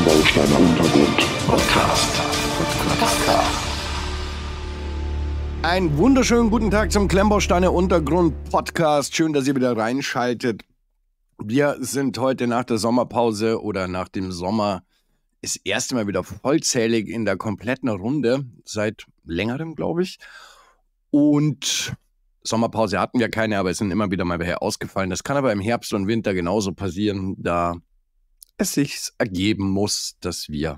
dem Bausteiner Untergrund. Podcast. Podcast. Einen wunderschönen guten Tag zum Klemmbausteiner Untergrund Podcast. Schön, dass ihr wieder reinschaltet. Wir sind heute nach der Sommerpause oder nach dem Sommer das erste Mal wieder vollzählig in der kompletten Runde seit längerem, glaube ich. Und Sommerpause hatten wir keine, aber es sind immer wieder mal welche ausgefallen. Das kann aber im Herbst und Winter genauso passieren. Da es sich ergeben muss, dass wir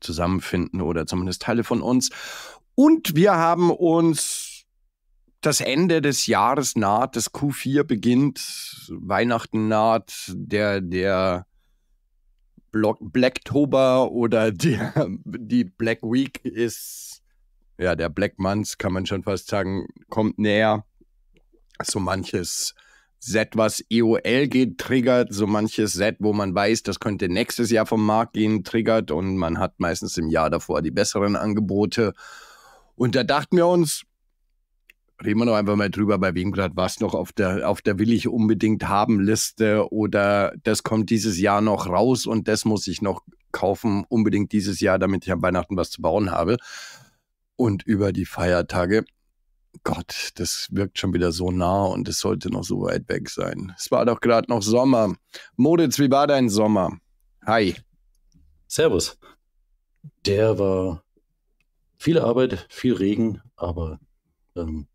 zusammenfinden oder zumindest Teile von uns. Und wir haben uns das Ende des Jahres naht, das Q4 beginnt, Weihnachten naht, der, der Blacktober oder der, die Black Week ist, ja, der Black Month kann man schon fast sagen, kommt näher. So manches Set, was EOL geht, triggert, so manches Set, wo man weiß, das könnte nächstes Jahr vom Markt gehen, triggert und man hat meistens im Jahr davor die besseren Angebote. Und da dachten wir uns, reden wir doch einfach mal drüber, bei wem gerade was noch auf der, auf der Will ich unbedingt haben Liste oder das kommt dieses Jahr noch raus und das muss ich noch kaufen, unbedingt dieses Jahr, damit ich am Weihnachten was zu bauen habe. Und über die Feiertage Gott, das wirkt schon wieder so nah und es sollte noch so weit weg sein. Es war doch gerade noch Sommer. Moditz, wie war dein Sommer? Hi. Servus. Der war viel Arbeit, viel Regen, aber ähm,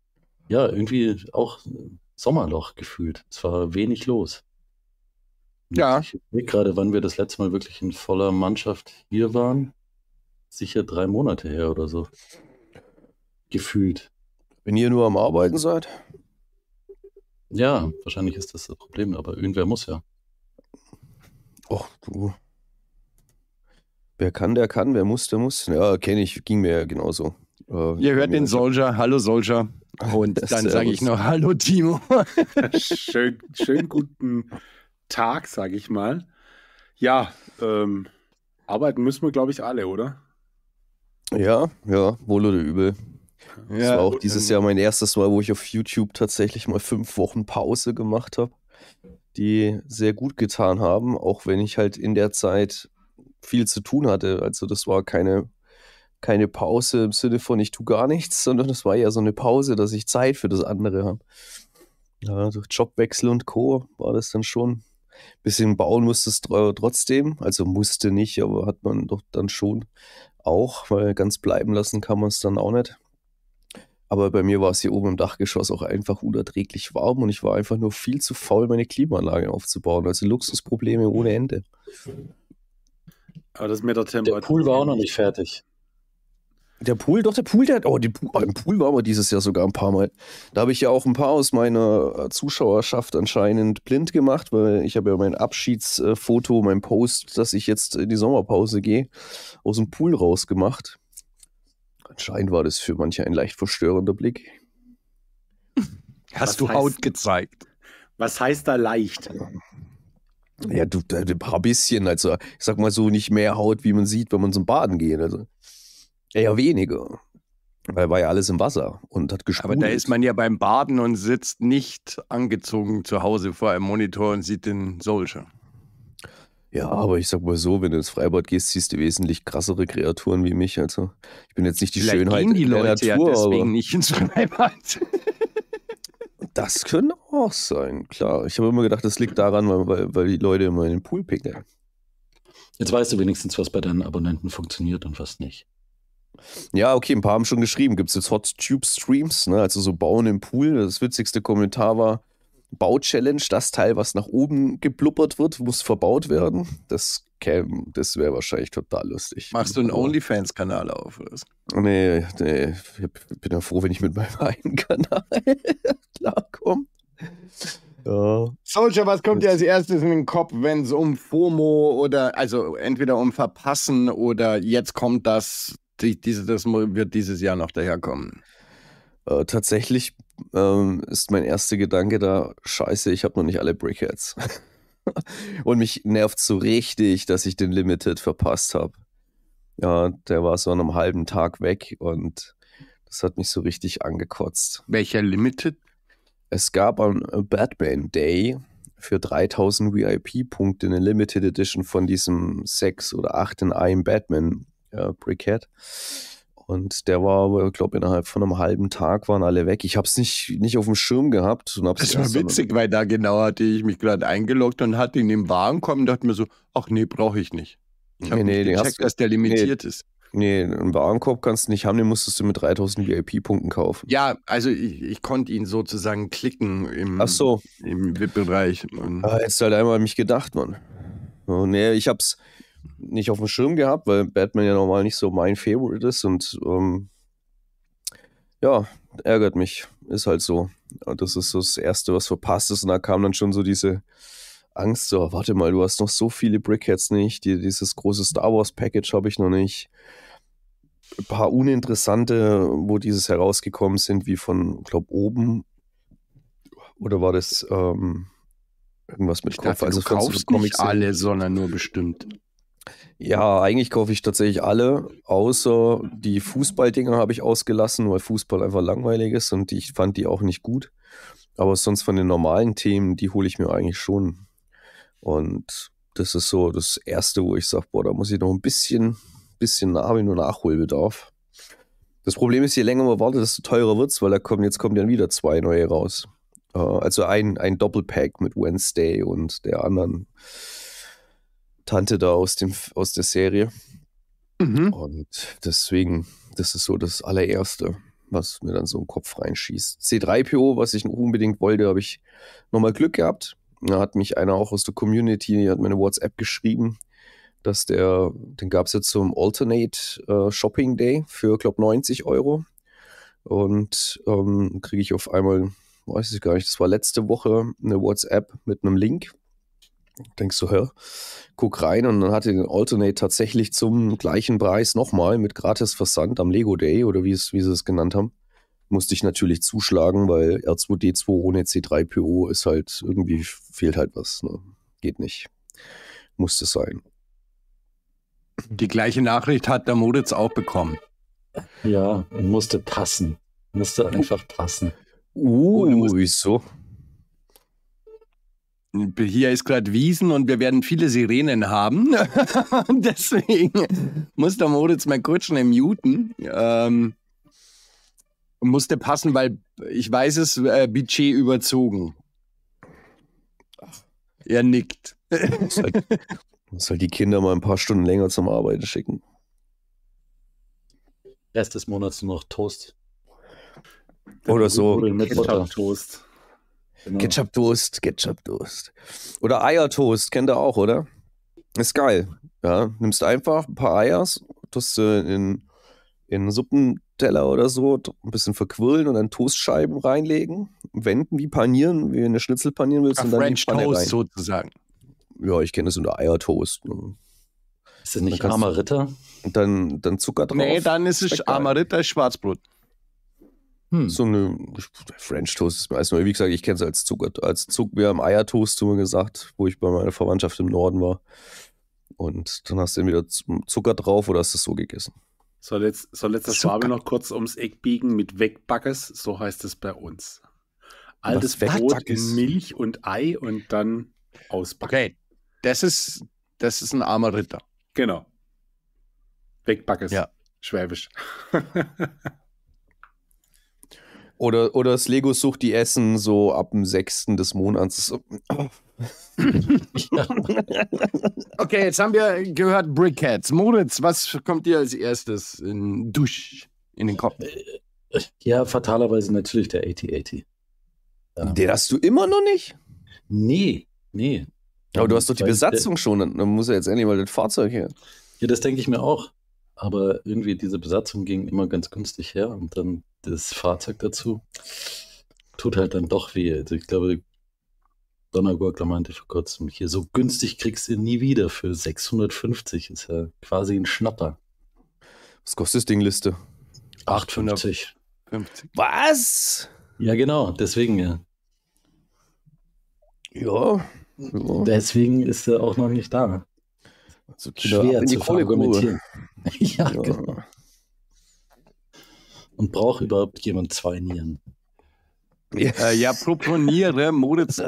ja, irgendwie auch Sommerloch gefühlt. Es war wenig los. Und ja. Ich sehe gerade, wann wir das letzte Mal wirklich in voller Mannschaft hier waren. Sicher drei Monate her oder so. Gefühlt. Wenn ihr nur am Arbeiten seid? Ja, wahrscheinlich ist das das Problem, aber irgendwer muss ja. Och, du. Wer kann, der kann. Wer muss, der muss. Ja, kenne ich. Ging mir ja genauso. Äh, ihr hört den Soldier. Hallo, Soldier. Und dann sage ich noch Hallo, Timo. schön, schön guten Tag, sage ich mal. Ja, ähm, arbeiten müssen wir, glaube ich, alle, oder? Ja, ja, wohl oder übel. Ja, das war auch dieses Jahr mein erstes Mal, wo ich auf YouTube tatsächlich mal fünf Wochen Pause gemacht habe, die sehr gut getan haben, auch wenn ich halt in der Zeit viel zu tun hatte. Also das war keine, keine Pause im Sinne von ich tue gar nichts, sondern das war ja so eine Pause, dass ich Zeit für das andere habe. Ja, durch also Jobwechsel und Co. war das dann schon. Ein bisschen bauen musste es trotzdem, also musste nicht, aber hat man doch dann schon auch, weil ganz bleiben lassen kann man es dann auch nicht. Aber bei mir war es hier oben im Dachgeschoss auch einfach unerträglich warm und ich war einfach nur viel zu faul, meine Klimaanlage aufzubauen. Also Luxusprobleme ohne mhm. Ende. Aber das ist mit der Temperatur. Der Pool war auch noch nicht fertig. Der Pool, doch, der Pool, der oh, den Pool, oh, im Pool war aber dieses Jahr sogar ein paar Mal. Da habe ich ja auch ein paar aus meiner äh, Zuschauerschaft anscheinend blind gemacht, weil ich habe ja mein Abschiedsfoto, mein Post, dass ich jetzt in die Sommerpause gehe, aus dem Pool rausgemacht. Anscheinend war das für manche ein leicht verstörender Blick. Hast was du heißt, Haut gezeigt? Was heißt da leicht? Ja, du, ein paar bisschen. Also, ich sag mal so, nicht mehr Haut, wie man sieht, wenn man zum Baden geht. Also, eher weniger. Weil war ja alles im Wasser und hat gesprudelt. Aber da ist man ja beim Baden und sitzt nicht angezogen zu Hause vor einem Monitor und sieht den Soldier. Ja, aber ich sag mal so, wenn du ins Freibad gehst, siehst du wesentlich krassere Kreaturen wie mich. Also ich bin jetzt nicht die Vielleicht Schönheit gehen die Leute der Natur, ja deswegen nicht ins Freibad. Das könnte auch sein, klar. Ich habe immer gedacht, das liegt daran, weil, weil die Leute immer in den Pool pinkeln. Jetzt weißt du wenigstens, was bei deinen Abonnenten funktioniert und was nicht. Ja, okay, ein paar haben schon geschrieben. Gibt es jetzt Hot Tube Streams, ne? also so Bauen im Pool. Das witzigste Kommentar war, Bau-Challenge, das Teil, was nach oben geblubbert wird, muss verbaut werden. Das, das wäre wahrscheinlich total lustig. Machst du einen OnlyFans-Kanal auf? Oder? Nee, nee, ich bin ja froh, wenn ich mit meinem eigenen Kanal klarkomme. Ja. Soldier, was kommt dir als erstes in den Kopf, wenn es um FOMO oder also entweder um Verpassen oder jetzt kommt das, die, diese, das wird dieses Jahr noch daherkommen? Äh, tatsächlich ähm, ist mein erster Gedanke da, scheiße, ich habe noch nicht alle Brickheads. Und mich nervt so richtig, dass ich den Limited verpasst habe. Ja, der war so an einem halben Tag weg und das hat mich so richtig angekotzt. Welcher Limited? Es gab am äh, Batman Day für 3000 VIP-Punkte eine Limited Edition von diesem 6 oder 8 in einem Batman äh, Brickhead. Und der war, ich glaube, innerhalb von einem halben Tag waren alle weg. Ich habe es nicht, nicht auf dem Schirm gehabt. Und hab's das war witzig, weil da genau hatte ich mich gerade eingeloggt und hatte in den Wagen kommen und dachte mir so, ach nee, brauche ich nicht. Ich habe nee, nee, gecheckt, hast, dass der limitiert nee, ist. Nee, einen Warenkorb kannst du nicht haben, den musstest du mit 3000 VIP-Punkten kaufen. Ja, also ich, ich konnte ihn sozusagen klicken im, Ach so. im VIP-Bereich. Ah, jetzt halt einmal an mich gedacht, Mann. Oh, nee, ich hab's, nicht auf dem Schirm gehabt, weil Batman ja normal nicht so mein Favorite ist und ähm, ja, ärgert mich. Ist halt so. Das ist so das Erste, was verpasst ist. Und da kam dann schon so diese Angst: so, warte mal, du hast noch so viele Brickheads nicht. Die, dieses große Star Wars Package habe ich noch nicht. Ein paar uninteressante, wo dieses herausgekommen sind, wie von, glaube oben. Oder war das ähm, irgendwas mit ich Kopf? Dachte, also du kaufst nicht alle, sondern nur bestimmt. Ja, eigentlich kaufe ich tatsächlich alle, außer die Fußballdinger habe ich ausgelassen, weil Fußball einfach langweilig ist und ich fand die auch nicht gut. Aber sonst von den normalen Themen, die hole ich mir eigentlich schon. Und das ist so das Erste, wo ich sage, boah, da muss ich noch ein bisschen, bisschen habe ich nur Nachholbedarf. Das Problem ist, je länger man wartet, desto teurer wird es, weil da kommen, jetzt kommen dann wieder zwei neue raus. Äh, also ein, ein Doppelpack mit Wednesday und der anderen Tante da aus, dem, aus der Serie. Mhm. Und deswegen, das ist so das allererste, was mir dann so im Kopf reinschießt. C3PO, was ich unbedingt wollte, habe ich nochmal Glück gehabt. Da hat mich einer auch aus der Community, hat mir eine WhatsApp geschrieben, dass der, den gab es jetzt zum Alternate äh, Shopping Day für, glaube 90 Euro. Und ähm, kriege ich auf einmal, weiß ich gar nicht, das war letzte Woche eine WhatsApp mit einem Link Denkst du, hör, Guck rein und dann hatte den Alternate tatsächlich zum gleichen Preis nochmal mit Gratisversand am Lego Day oder wie, es, wie sie es genannt haben. Musste ich natürlich zuschlagen, weil R2D2 ohne C3PO ist halt irgendwie fehlt halt was. Ne? Geht nicht. Musste sein. Die gleiche Nachricht hat der Moditz auch bekommen. Ja, und musste passen. Musste einfach passen. Uh, oh, wieso? Hier ist gerade Wiesen und wir werden viele Sirenen haben. Deswegen muss der Moritz mal kurz schnell muten. Ähm, musste passen, weil ich weiß es, äh, Budget überzogen. Er nickt. Muss halt, muss halt die Kinder mal ein paar Stunden länger zum Arbeiten schicken. Rest des Monats nur noch Toast. Oder so. Mit Butter. Toast. Genau. Ketchup-Toast, Ketchup-Toast. Oder Eiertoast, kennt ihr auch, oder? Ist geil. Ja, nimmst einfach ein paar Eiers, tust du in, in Suppenteller oder so, ein bisschen verquirlen und dann Toastscheiben reinlegen, wenden wie panieren, wie wenn eine Schnitzel panieren willst. Ja, und dann French die Toast rein. sozusagen. Ja, ich kenne das unter Eiertoast. Ne. Ist das nicht armer Ritter? Und dann, dann Zucker drauf. Nee, dann ist es armer Ritter, Schwarzbrot. Hm. So eine French Toast ist mir alles Wie gesagt, ich kenne es als Zucker, als Zucker, mir am Eiertoast zu mir gesagt, wo ich bei meiner Verwandtschaft im Norden war. Und dann hast du entweder Zucker drauf oder hast du es so gegessen. Soll jetzt, soll jetzt das Schwabe noch kurz ums Eck biegen mit Wegbackes? So heißt es bei uns. Altes Was Brot, Wegbackes? Milch und Ei und dann ausbacken. Okay, das ist, das ist ein armer Ritter. Genau. Wegbackes. Ja. Schwäbisch. Oder, oder das Lego sucht die Essen so ab dem 6. des Monats. okay, jetzt haben wir gehört Brickheads. Moritz, was kommt dir als erstes in Dusch in den Kopf? Äh, äh, ja, fatalerweise natürlich der 8080. Ja. Den hast du immer noch nicht? Nee, nee. Aber du hast doch die Besatzung schon, dann muss ja jetzt endlich mal das Fahrzeug her. Ja, das denke ich mir auch. Aber irgendwie diese Besatzung ging immer ganz günstig her und dann das Fahrzeug dazu. Tut halt dann doch weh. Also ich glaube, Donnergurgler meinte vor kurzem hier, so günstig kriegst du nie wieder für 650. Ist ja quasi ein Schnapper. Was kostet das Ding Liste? 850. 50. Was? Ja, genau, deswegen ja. Ja. Deswegen ist er auch noch nicht da. Also schwer zu argumentieren. ja, ja, genau. Und braucht überhaupt jemand zwei Nieren? Ja, äh, ja apropos Niere, Moritz,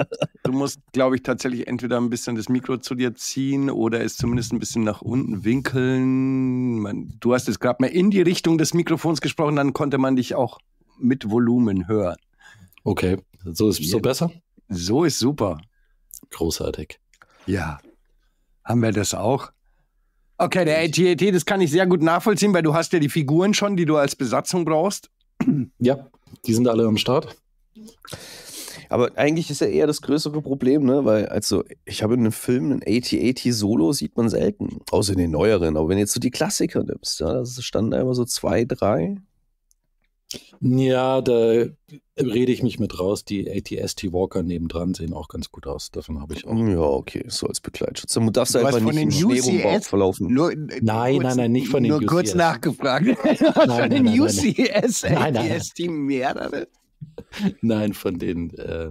du musst, glaube ich, tatsächlich entweder ein bisschen das Mikro zu dir ziehen oder es zumindest ein bisschen nach unten winkeln. Man, du hast jetzt gerade mal in die Richtung des Mikrofons gesprochen, dann konnte man dich auch mit Volumen hören. Okay, so ist so besser? So ist super. Großartig. Ja. Haben wir das auch? Okay, der ATAT, das kann ich sehr gut nachvollziehen, weil du hast ja die Figuren schon, die du als Besatzung brauchst. Ja, die sind alle am Start. Aber eigentlich ist ja eher das größere Problem, ne? Weil, also, ich habe in einem Film einen AT-AT Solo sieht man selten. Außer in den neueren. Aber wenn du jetzt so die Klassiker nimmst, ja, das standen da immer so zwei, drei, ja, da rede ich mich mit raus. Die ATST Walker nebendran sehen auch ganz gut aus. Davon habe ich auch. Ja, okay, so als Begleitschutz. Du darfst du, einfach nicht von den im UCS verlaufen. Nur, äh, nein, kurz, nein, nein, nicht von den Nur UCS. kurz nachgefragt. nein, von nein, den nein, UCS nein, ATST mehrere? Nein, von den ähm,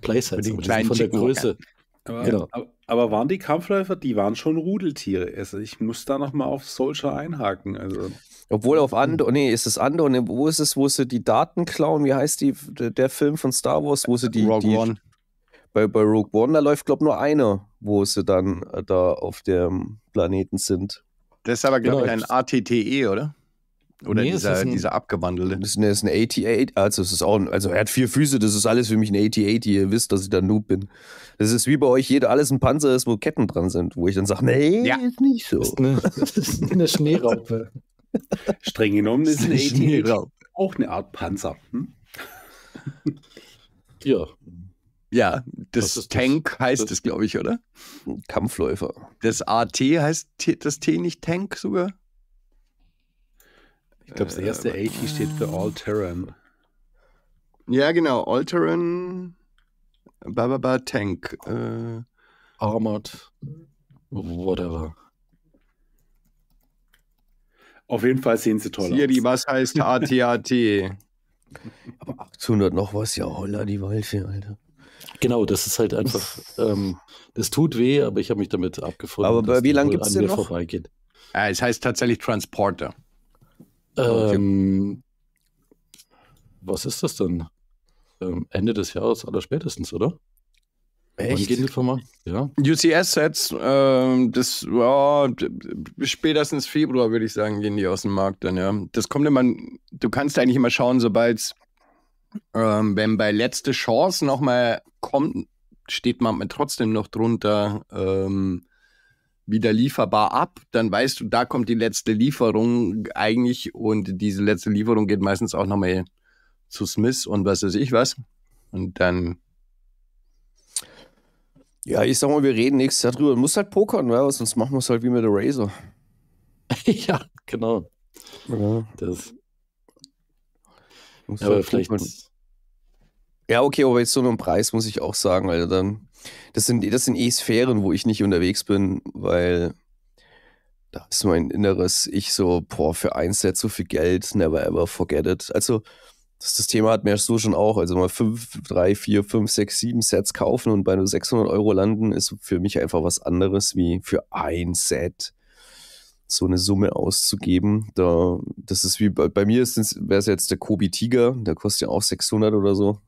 Playsets, von, den von der Größe. Aber, genau. aber, waren die Kampfläufer, die waren schon Rudeltiere. Also ich muss da nochmal auf Soldier einhaken. Also. Obwohl auf mhm. Andor, nee, ist es Andor, nee, wo ist es, wo sie die Daten klauen? Wie heißt die, der Film von Star Wars, wo sie die. Rogue die, One. Bei, bei Rogue One, da läuft, glaube ich, nur einer, wo sie dann äh, da auf dem Planeten sind. Das ist aber, glaube genau. ich, ein ATTE, oder? Oder nee, dieser, ein, dieser abgewandelte. Das ist, ein, das ist ein also es ist auch ein, also er hat vier Füße, das ist alles für mich ein at 88, ihr wisst, dass ich da Noob bin. Das ist wie bei euch, jeder alles ein Panzer ist, wo Ketten dran sind, wo ich dann sage, nee, ja. ist nicht so. Das ist eine, das eine Schneeraupe. Streng genommen ist, ist ein AT auch eine Art Panzer. Hm? Ja. Ja, das, das Tank das, heißt es, glaube ich, oder? Kampfläufer. Das AT heißt T, das T nicht Tank sogar? Ich glaube, das erste äh, AT steht für All Terran. Ja, genau. All Terran, Bababa Tank. Äh, Armored, whatever. Auf jeden Fall sehen sie toll Siri, aus. was heißt ATAT? Aber 800 noch was, ja, holla die Walche, Alter. Genau, das ist halt einfach, ähm, das tut weh, aber ich habe mich damit abgefunden. Aber wie lange gibt es denn noch? Vorbeigeht. Ah, es heißt tatsächlich Transporter. Ähm, was ist das denn? Ähm, Ende des Jahres aller spätestens, oder? Echt? Wann Firma? Ja. UCS-Sets, äh, das ja, spätestens Februar, würde ich sagen, gehen die aus dem Markt dann, ja. Das kommt immer, du kannst eigentlich immer schauen, sobald ähm, wenn bei letzte Chance nochmal kommt, steht man trotzdem noch drunter ähm, wieder lieferbar ab, dann weißt du, da kommt die letzte Lieferung eigentlich und diese letzte Lieferung geht meistens auch nochmal zu Smith und was weiß ich was. Und dann ja, ich sag mal, wir reden nichts darüber. Du musst halt pokern, weil sonst machen wir es halt wie mit der Razor. ja, genau. Ja. Das. Ja, aber halt vielleicht. Pokern. Ja, okay, aber jetzt so einen Preis muss ich auch sagen, Alter. Dann, das, sind, das sind eh Sphären, wo ich nicht unterwegs bin, weil da ist mein inneres Ich so, boah, für ein Set so viel Geld, never ever forget it. Also, das, das Thema hat mir so schon auch. Also mal 5, 3, 4, 5, 6, 7 Sets kaufen und bei nur 600 Euro landen, ist für mich einfach was anderes, wie für ein Set so eine Summe auszugeben. Da, das ist wie bei, bei mir wäre es jetzt der Kobi Tiger, der kostet ja auch 600 oder so.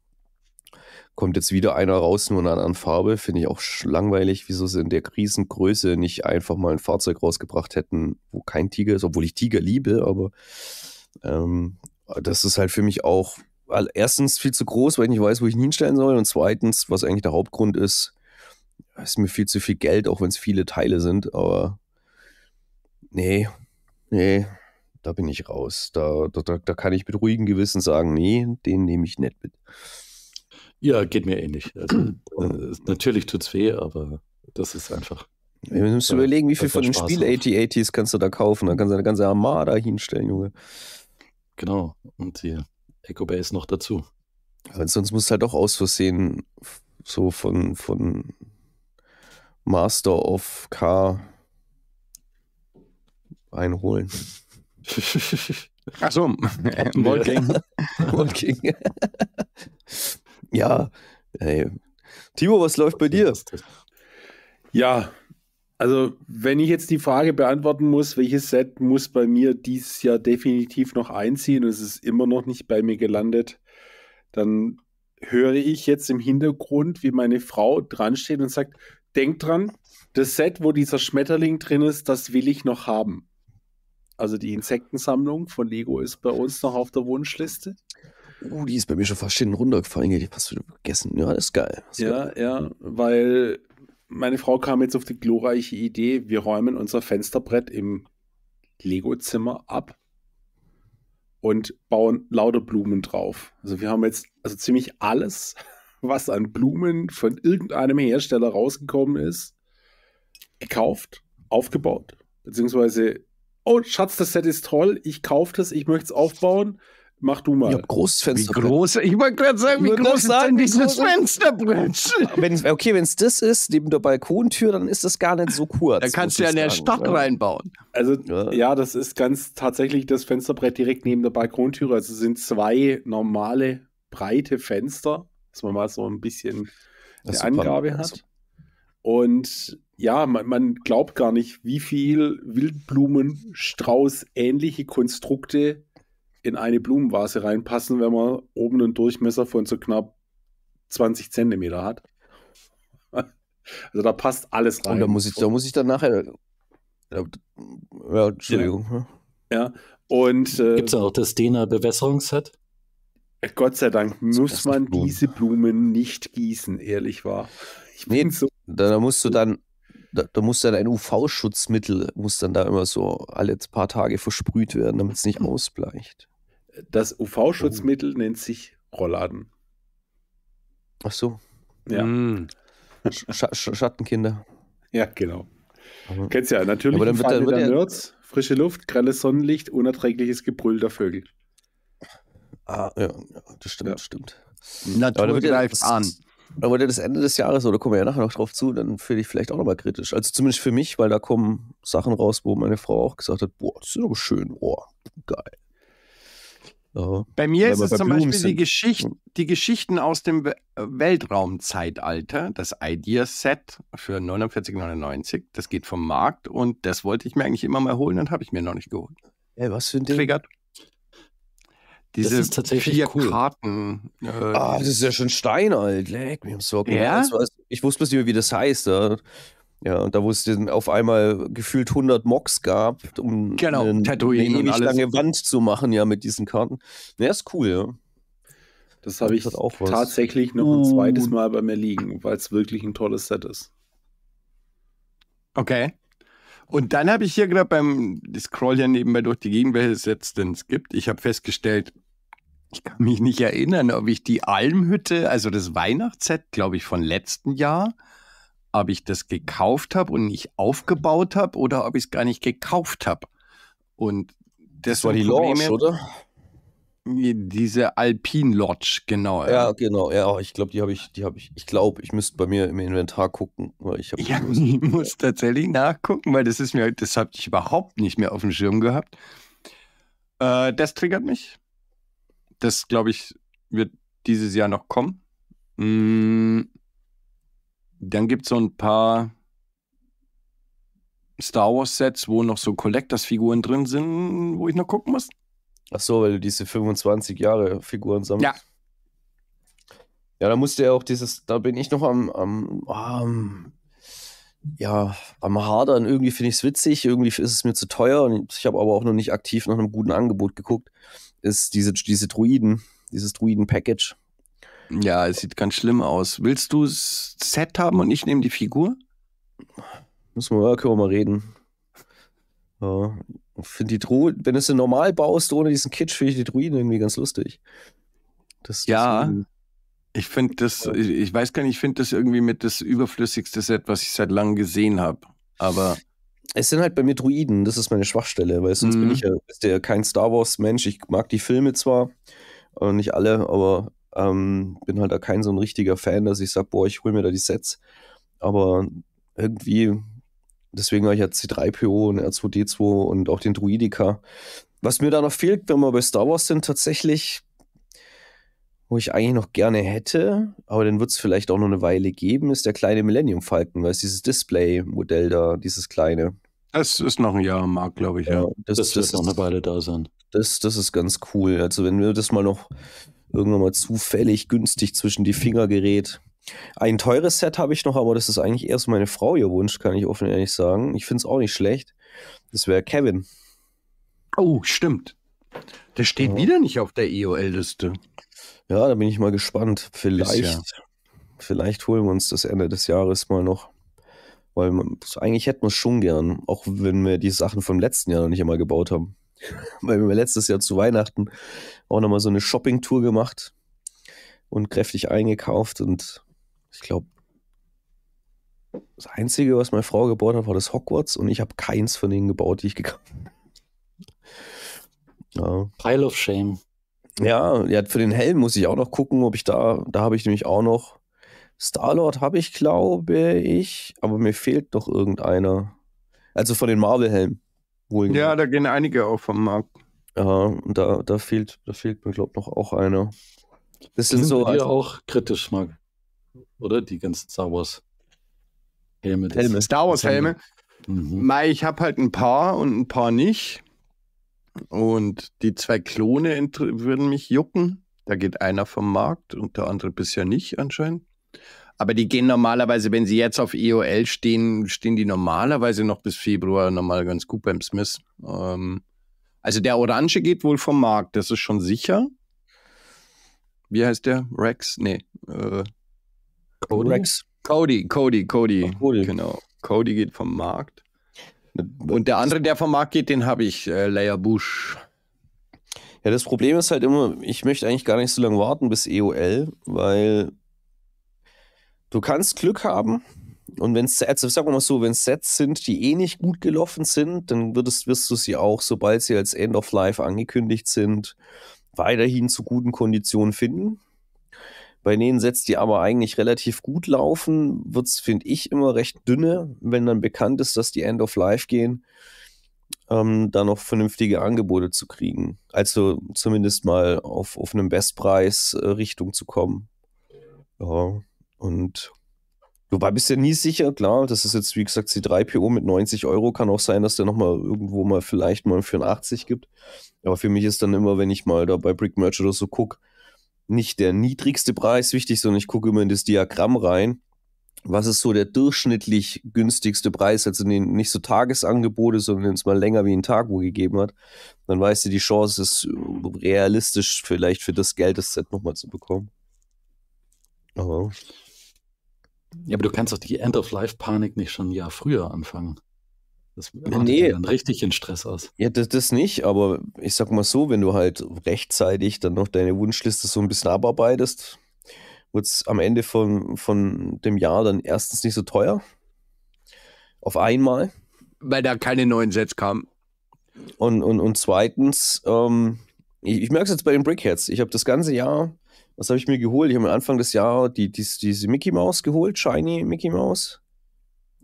Kommt jetzt wieder einer raus, nur in einer anderen Farbe. Finde ich auch langweilig, wieso sie in der Krisengröße nicht einfach mal ein Fahrzeug rausgebracht hätten, wo kein Tiger ist, obwohl ich Tiger liebe, aber ähm, das ist halt für mich auch erstens viel zu groß, weil ich nicht weiß, wo ich ihn hinstellen soll. Und zweitens, was eigentlich der Hauptgrund ist, ist mir viel zu viel Geld, auch wenn es viele Teile sind. Aber nee, nee, da bin ich raus. Da, da, da kann ich mit ruhigem Gewissen sagen, nee, den nehme ich nicht mit. Ja, geht mir ähnlich. Also, äh, natürlich tut's weh, aber das ist einfach. Wir müssen ja, äh, überlegen, wie viel von den Spiel-AT-ATs kannst du da kaufen. Da kannst du eine ganze Armada hinstellen, Junge. Genau. Und die Echo base noch dazu. Aber sonst musst du halt auch aus Versehen so von, von Master of Car einholen. Achso, Wolking. Wolking. ja, hey. Timo, was läuft bei dir? Ja, also, wenn ich jetzt die Frage beantworten muss, welches Set muss bei mir dieses Jahr definitiv noch einziehen und es ist immer noch nicht bei mir gelandet, dann höre ich jetzt im Hintergrund, wie meine Frau dran steht und sagt: Denk dran, das Set, wo dieser Schmetterling drin ist, das will ich noch haben. Also die Insektensammlung von Lego ist bei uns noch auf der Wunschliste. Oh, die ist bei mir schon fast hinten runtergefallen. Die hast du vergessen. Ja, das ist geil. Das ja, ja, weil meine Frau kam jetzt auf die glorreiche Idee, wir räumen unser Fensterbrett im Lego-Zimmer ab und bauen lauter Blumen drauf. Also wir haben jetzt also ziemlich alles, was an Blumen von irgendeinem Hersteller rausgekommen ist, gekauft, aufgebaut, beziehungsweise, oh Schatz, das Set ist toll, ich kaufe das, ich möchte es aufbauen. Mach du mal. Ich hab großes Fensterbrett. ich wollte gerade sagen, wie groß ist denn dieses Fensterbrett? Wenn, okay, wenn es das ist, neben der Balkontür, dann ist das gar nicht so kurz. Da kannst du ja in der Stadt oder? reinbauen. Also, ja. ja. das ist ganz tatsächlich das Fensterbrett direkt neben der Balkontür. Also, es sind zwei normale, breite Fenster, dass man mal so ein bisschen eine Angabe hat. Also Und ja, man, man glaubt gar nicht, wie viel Wildblumenstrauß ähnliche Konstrukte in eine Blumenvase reinpassen, wenn man oben einen Durchmesser von so knapp 20 Zentimeter hat. Also da passt alles rein. Und da muss ich, da muss ich dann nachher. Ja, Entschuldigung. Ja. Ne? ja. Und äh, gibt es auch das Dena Bewässerungsset? Gott sei Dank muss man Blumen. diese Blumen nicht gießen, ehrlich wahr. Ich nee, so da, da, musst du dann, da, da muss dann ein UV-Schutzmittel, muss dann da immer so alle paar Tage versprüht werden, damit es nicht hm. ausbleicht. Das UV-Schutzmittel oh. nennt sich Rollladen. Ach so. Ja. Mm. Sch Sch Schattenkinder. Ja, genau. Aber, Kennst ja, natürlich aber dann wird, dann wird der Nerds, frische Luft, grelles Sonnenlicht, unerträgliches Gebrüll der Vögel. Ah, ja, das stimmt, ja. stimmt. Natur greift an. Aber das Ende des Jahres, oder kommen wir ja nachher noch drauf zu, dann finde ich vielleicht auch nochmal kritisch. Also zumindest für mich, weil da kommen Sachen raus, wo meine Frau auch gesagt hat, boah, das ist doch schön, boah, geil. Bei mir ist es bei zum Blumen Beispiel die, Geschicht, hm. die, Geschichten aus dem äh, Weltraumzeitalter, das Ideaset für 49,99. Das geht vom Markt und das wollte ich mir eigentlich immer mal holen und habe ich mir noch nicht geholt. Ey, was für ein Ding? Triggert. Diese das ist tatsächlich vier cool. Karten. Äh, ah, das ist ja schon steinalt. Leck, mir Ja? Also, ich wusste bloß nicht mehr, wie das heißt. Ja. Ja, und da wo es auf einmal gefühlt 100 Mocks gab, um genau, einen, eine ewig lange Wand zu machen, ja, mit diesen Karten. Ja, ist cool, ja. Das habe ich tatsächlich noch ein uh. zweites Mal bei mir liegen, weil es wirklich ein tolles Set ist. Okay. Und dann habe ich hier gerade beim ich Scroll ja nebenbei durch die Gegend, welche Sets denn es gibt. Ich habe festgestellt, ich kann mich nicht erinnern, ob ich die Almhütte, also das Weihnachtsset, glaube ich, von letzten Jahr, ob ich das gekauft habe und nicht aufgebaut habe oder ob ich es gar nicht gekauft habe. Und das, das war die Lodge, oder? Diese Alpine Lodge, genau. Ja, genau. Ja, ich glaube, die habe ich, die habe ich. Ich glaube, ich müsste bei mir im Inventar gucken. Weil ich ja, ich muss tatsächlich nachgucken, weil das ist mir, das habe ich überhaupt nicht mehr auf dem Schirm gehabt. Äh, das triggert mich. Das glaube ich wird dieses Jahr noch kommen. Mm, dann gibt es so ein paar Star Wars Sets, wo noch so Collectors-Figuren drin sind, wo ich noch gucken muss. Ach so, weil du diese 25 Jahre Figuren sammelst. Ja. Ja, da musste ja auch dieses, da bin ich noch am, am, am ja, am Hadern. Irgendwie finde ich es witzig, irgendwie ist es mir zu teuer und ich habe aber auch noch nicht aktiv nach einem guten Angebot geguckt. Ist diese, diese Druiden, dieses Druiden-Package. Ja, es sieht ganz schlimm aus. Willst du das Set haben und ich nehme die Figur? Müssen wir können mal reden. Ja. Finde die Druiden, wenn du sie normal baust, ohne diesen Kitsch, finde ich die Druiden irgendwie ganz lustig. Das, ja. Das ich finde das, ich, ich, weiß gar nicht, ich finde das irgendwie mit das überflüssigste Set, was ich seit langem gesehen habe. Aber. Es sind halt bei mir Druiden, das ist meine Schwachstelle, weil sonst mhm. bin ich ja, ja kein Star Wars-Mensch. Ich mag die Filme zwar, nicht alle, aber ähm, bin halt da kein so ein richtiger Fan, dass ich sage, boah, ich hole mir da die Sets. Aber irgendwie, deswegen habe ich ja C3PO und R2D2 und auch den Druidica. Was mir da noch fehlt, wenn wir bei Star Wars sind, tatsächlich, wo ich eigentlich noch gerne hätte, aber dann wird es vielleicht auch noch eine Weile geben, ist der kleine Millennium Falcon, weil es dieses Display-Modell da, dieses kleine. Es ist noch ein Jahr am Markt, glaube ich. Ja, ja. Das, das, wird das noch eine Weile da sein. Das, das ist ganz cool. Also wenn wir das mal noch irgendwann mal zufällig günstig zwischen die Finger gerät. Ein teures Set habe ich noch, aber das ist eigentlich erst meine Frau ihr Wunsch, kann ich offen ehrlich sagen. Ich finde es auch nicht schlecht. Das wäre Kevin. Oh, stimmt. Der steht ja. wieder nicht auf der EOL-Liste. Ja, da bin ich mal gespannt. Vielleicht, vielleicht holen wir uns das Ende des Jahres mal noch. Weil man, eigentlich hätten wir es schon gern, auch wenn wir die Sachen vom letzten Jahr noch nicht einmal gebaut haben. weil wir letztes Jahr zu Weihnachten auch nochmal so eine Shopping-Tour gemacht und kräftig eingekauft. Und ich glaube, das Einzige, was meine Frau gebaut hat, war das Hogwarts und ich habe keins von denen gebaut, die ich gekauft habe. Ja. Pile of Shame. Ja, ja, für den Helm muss ich auch noch gucken, ob ich da, da habe ich nämlich auch noch. Star-Lord habe ich, glaube ich, aber mir fehlt noch irgendeiner. Also von den Marvel-Helmen. Wohl ja, da gehen einige auch vom Markt. Ja, und da, da fehlt, da fehlt mir, glaube ich, noch auch einer. Das sind, so. Also, auch kritisch, Marc. Oder? Die ganzen Star Wars Helme. Helme, Star Wars Helme. Mhm. Ich habe halt ein paar und ein paar nicht. Und die zwei Klone würden mich jucken. Da geht einer vom Markt und der andere bisher nicht anscheinend. Aber die gehen normalerweise, wenn sie jetzt auf EOL stehen, stehen die normalerweise noch bis Februar nochmal ganz gut beim Smith. Ähm, also der Orange geht wohl vom Markt, das ist schon sicher. Wie heißt der? Rex? Nee. Äh, Cody? Rex. Cody, Cody, Cody. Oh, Cody. Genau. Cody geht vom Markt. Und der andere, der vom Markt geht, den habe ich, äh, Leia Bush. Ja, das Problem ist halt immer, ich möchte eigentlich gar nicht so lange warten bis EOL, weil du kannst Glück haben. Und wenn Sets, also sagen wir mal so, wenn Sets sind, die eh nicht gut gelaufen sind, dann wirst, wirst du sie auch, sobald sie als End of Life angekündigt sind, weiterhin zu guten Konditionen finden. Bei denen Sets, die aber eigentlich relativ gut laufen, wird es, finde ich, immer recht dünne, wenn dann bekannt ist, dass die End of Life gehen, ähm, da noch vernünftige Angebote zu kriegen. Also zumindest mal auf, auf einen Bestpreis äh, Richtung zu kommen. Ja. Und wobei bist du ja nie sicher, klar, das ist jetzt, wie gesagt, C3PO mit 90 Euro. Kann auch sein, dass der nochmal irgendwo mal vielleicht mal einen 84 gibt. Aber für mich ist dann immer, wenn ich mal da bei Brick Merch oder so gucke, nicht der niedrigste Preis wichtig, sondern ich gucke immer in das Diagramm rein. Was ist so der durchschnittlich günstigste Preis? Also nicht so Tagesangebote, sondern wenn es mal länger wie ein Tag wo gegeben hat, dann weißt du, die Chance ist äh, realistisch, vielleicht für das Geld das Set nochmal zu bekommen. Aber ja, aber du kannst doch die End-of-Life-Panik nicht schon ein Jahr früher anfangen. Das macht nee. dann richtig in Stress aus. Ja, das, das nicht, aber ich sag mal so, wenn du halt rechtzeitig dann noch deine Wunschliste so ein bisschen abarbeitest, wird es am Ende von, von dem Jahr dann erstens nicht so teuer. Auf einmal. Weil da keine neuen Sets kamen. Und, und, und zweitens, ähm, ich, ich merke es jetzt bei den Brickheads. Ich habe das ganze Jahr was habe ich mir geholt? Ich habe mir Anfang des Jahres die, die, diese Mickey Mouse geholt, Shiny Mickey Mouse.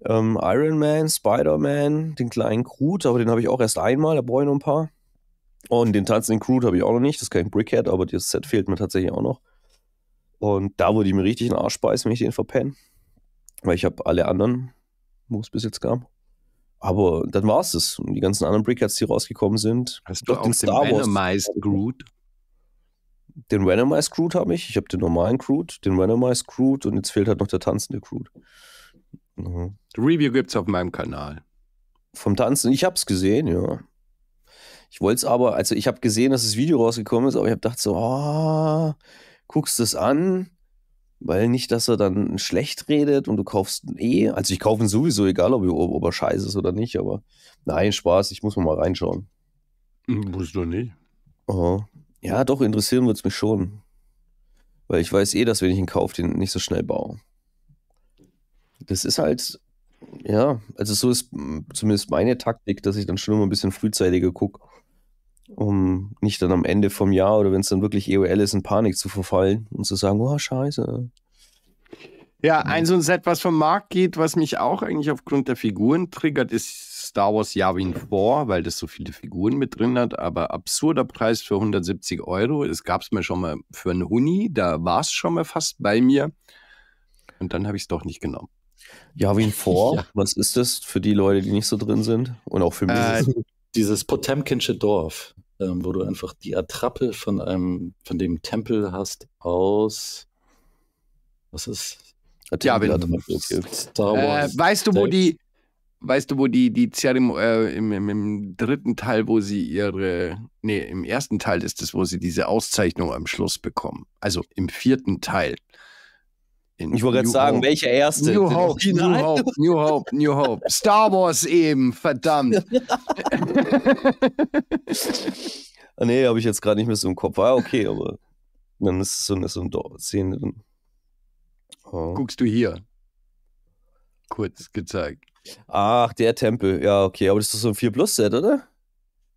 Ähm, Iron Man, Spider-Man, den kleinen Groot, aber den habe ich auch erst einmal, da brauche ich noch ein paar. Oh, und den tanzenden Groot habe ich auch noch nicht, das ist kein Brickhead, aber das Set fehlt mir tatsächlich auch noch. Und da würde ich mir richtig einen Arsch beißen, wenn ich den verpenne. Weil ich habe alle anderen, wo es bis jetzt gab. Aber dann war es das. Und die ganzen anderen Brickheads, die rausgekommen sind. Hast du auch den, den Star Wars Groot? den Randomized Crude habe ich. Ich habe den normalen Crude, den Randomized Crude und jetzt fehlt halt noch der tanzende Crude. Mhm. Review es auf meinem Kanal. Vom Tanzen, ich habe es gesehen, ja. Ich wollte es aber, also ich habe gesehen, dass das Video rausgekommen ist, aber ich habe gedacht so, oh, guckst du es an, weil nicht, dass er dann schlecht redet und du kaufst eh, also ich kaufe ihn sowieso, egal ob, ob, ob er scheiße ist oder nicht, aber nein, Spaß, ich muss mal reinschauen. Muss hm, doch nicht. Aha. Ja, doch, interessieren würde es mich schon. Weil ich weiß eh, dass wenn ich ihn kaufe, den nicht so schnell baue. Das ist halt, ja, also so ist zumindest meine Taktik, dass ich dann schon immer ein bisschen frühzeitiger gucke, um nicht dann am Ende vom Jahr oder wenn es dann wirklich EOL ist, in Panik zu verfallen und zu sagen, oh, scheiße, ja, hm. ein so ein Set, was vom Markt geht, was mich auch eigentlich aufgrund der Figuren triggert, ist Star Wars Yavin 4, hm. weil das so viele Figuren mit drin hat. Aber absurder Preis für 170 Euro. Das gab es mir schon mal für einen Huni. Da war es schon mal fast bei mir. Und dann habe ich es doch nicht genommen. Yavin 4, ja. was ist das für die Leute, die nicht so drin sind? Und auch für mich. Äh, dieses Potemkinsche Dorf, ähm, wo du einfach die Attrappe von einem, von dem Tempel hast aus. Was ist ja, wenn äh, Weißt du, wo die, weißt du, wo die, die Zeremonie äh, im, im, im, dritten Teil, wo sie ihre, nee, im ersten Teil ist es, wo sie diese Auszeichnung am Schluss bekommen. Also im vierten Teil. ich wollte gerade sagen, welcher erste? New Hope, New Hope, New Hope, New Hope. Star Wars eben, verdammt. Ah, nee, habe ich jetzt gerade nicht mehr so im Kopf. Ah, okay, aber dann ist es so eine, so eine Szene drin. Oh. Guckst du hier? Kurz gezeigt. Ach, der Tempel. Ja, okay. Aber das ist so ein 4 Plus Set, oder?